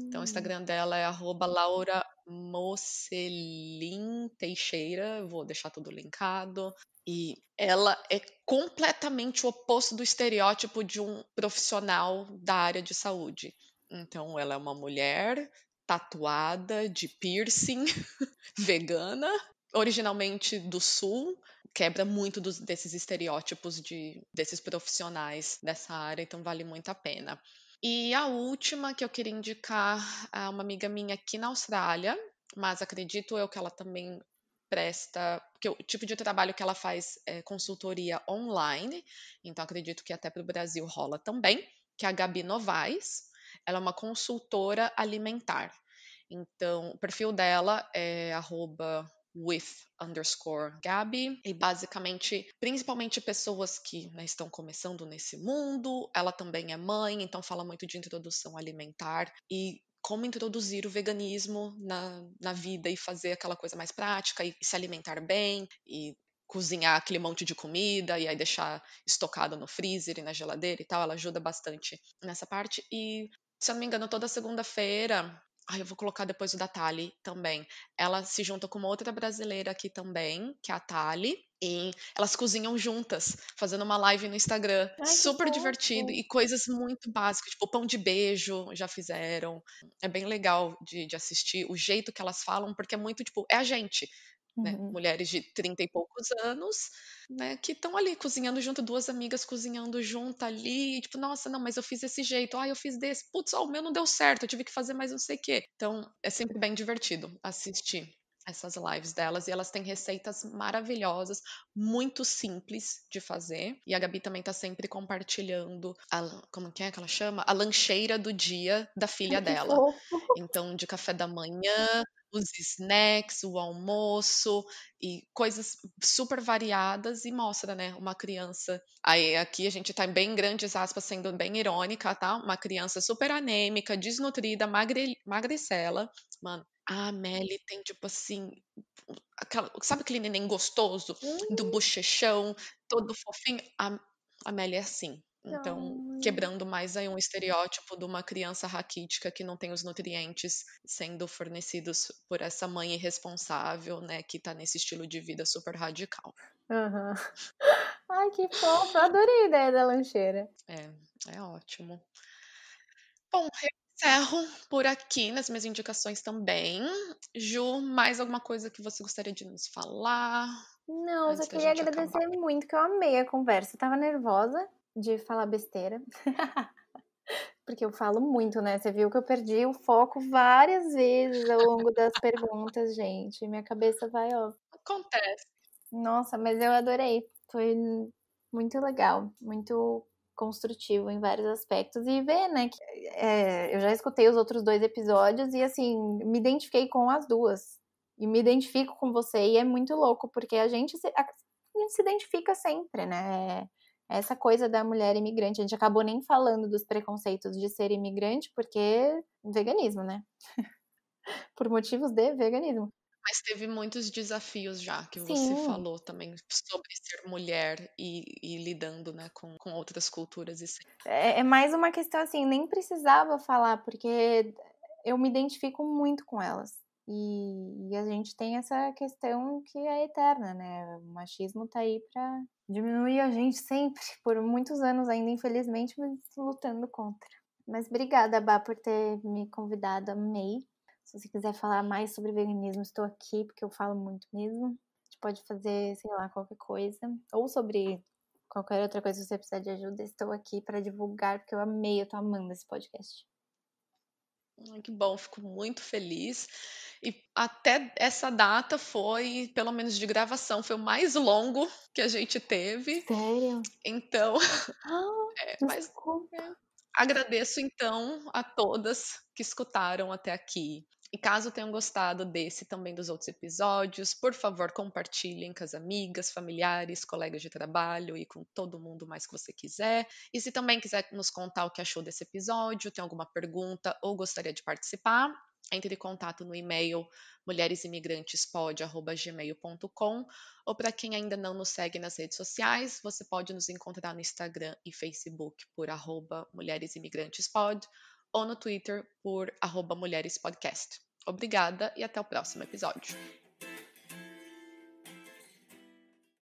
Então, o hum. Instagram dela é Laura Mocelin Teixeira. Vou deixar tudo linkado. E ela é completamente o oposto do estereótipo de um profissional da área de saúde. Então, ela é uma mulher tatuada, de piercing, vegana, originalmente do Sul, quebra muito dos, desses estereótipos de, desses profissionais dessa área, então vale muito a pena. E a última que eu queria indicar é uma amiga minha aqui na Austrália, mas acredito eu que ela também presta, porque o tipo de trabalho que ela faz é consultoria online, então acredito que até para o Brasil rola também, que é a Gabi Novaes. Ela é uma consultora alimentar. Então, o perfil dela é arroba with underscore Gabi e basicamente principalmente pessoas que né, estão começando nesse mundo. Ela também é mãe, então fala muito de introdução alimentar e como introduzir o veganismo na, na vida e fazer aquela coisa mais prática e, e se alimentar bem e cozinhar aquele monte de comida e aí deixar estocado no freezer e na geladeira e tal, ela ajuda bastante nessa parte e se eu não me engano, toda segunda-feira Ai, eu vou colocar depois o da Tali também. Ela se junta com uma outra brasileira aqui também, que é a Tali. E elas cozinham juntas, fazendo uma live no Instagram. Ai, super divertido e coisas muito básicas, tipo pão de beijo já fizeram. É bem legal de, de assistir o jeito que elas falam, porque é muito tipo, é a gente. Né, uhum. Mulheres de 30 e poucos anos, né? Que estão ali cozinhando junto, duas amigas cozinhando junto ali, tipo, nossa, não, mas eu fiz desse jeito, ah, eu fiz desse, putz, ó, o meu não deu certo, eu tive que fazer mais não sei o quê. Então, é sempre bem divertido assistir essas lives delas e elas têm receitas maravilhosas, muito simples de fazer. E a Gabi também tá sempre compartilhando a, como que é que ela chama? A lancheira do dia da filha Ai, dela. Então, de café da manhã, os snacks, o almoço e coisas super variadas e mostra, né, uma criança. Aí aqui a gente tá bem grandes aspas, sendo bem irônica, tá? Uma criança super anêmica, desnutrida, magre, magricela. Mano, a Amélia tem, tipo assim, aquela, sabe aquele neném gostoso? Hum. Do bochechão, todo fofinho? A, a é assim. Então, quebrando mais aí um estereótipo de uma criança raquítica que não tem os nutrientes sendo fornecidos por essa mãe irresponsável, né, que tá nesse estilo de vida super radical. Uhum. Ai, que fofo! Adorei a ideia da lancheira. É, é ótimo. Bom, eu encerro por aqui nas minhas indicações também. Ju, mais alguma coisa que você gostaria de nos falar? Não, só queria agradecer acabar. muito, que eu amei a conversa. Eu tava nervosa, de falar besteira. Porque eu falo muito, né? Você viu que eu perdi o foco várias vezes ao longo das perguntas, gente. Minha cabeça vai, ó. Acontece. Nossa, mas eu adorei. Foi muito legal, muito construtivo em vários aspectos e ver, né, que é, eu já escutei os outros dois episódios e assim me identifiquei com as duas e me identifico com você e é muito louco porque a gente se, a, a gente se identifica sempre, né? É, essa coisa da mulher imigrante. A gente acabou nem falando dos preconceitos de ser imigrante, porque veganismo, né? Por motivos de veganismo. Mas teve muitos desafios já que Sim. você falou também sobre ser mulher e, e lidando né, com, com outras culturas. E... É, é mais uma questão assim, nem precisava falar, porque eu me identifico muito com elas. E, e, a gente tem essa questão que é eterna, né? O machismo tá aí para diminui a gente sempre, por muitos anos ainda, infelizmente, mas lutando contra. Mas obrigada, Bá, por ter me convidado, amei. Se você quiser falar mais sobre veganismo, estou aqui, porque eu falo muito mesmo. A gente pode fazer, sei lá, qualquer coisa. Ou sobre qualquer outra coisa se você precisar de ajuda, estou aqui para divulgar, porque eu amei, eu tô amando esse podcast. Que bom, fico muito feliz. E até essa data foi, pelo menos de gravação, foi o mais longo que a gente teve. Sério? Então. Ah, é, mas, é, agradeço então a todas que escutaram até aqui. E caso tenham gostado desse e também dos outros episódios, por favor, compartilhem com as amigas, familiares, colegas de trabalho e com todo mundo mais que você quiser. E se também quiser nos contar o que achou desse episódio, tem alguma pergunta ou gostaria de participar, entre em contato no e-mail mulheresimigrantespod.gmail.com ou para quem ainda não nos segue nas redes sociais, você pode nos encontrar no Instagram e Facebook por arroba mulheresimigrantespod ou no Twitter por mulherespodcast. Obrigada e até o próximo episódio.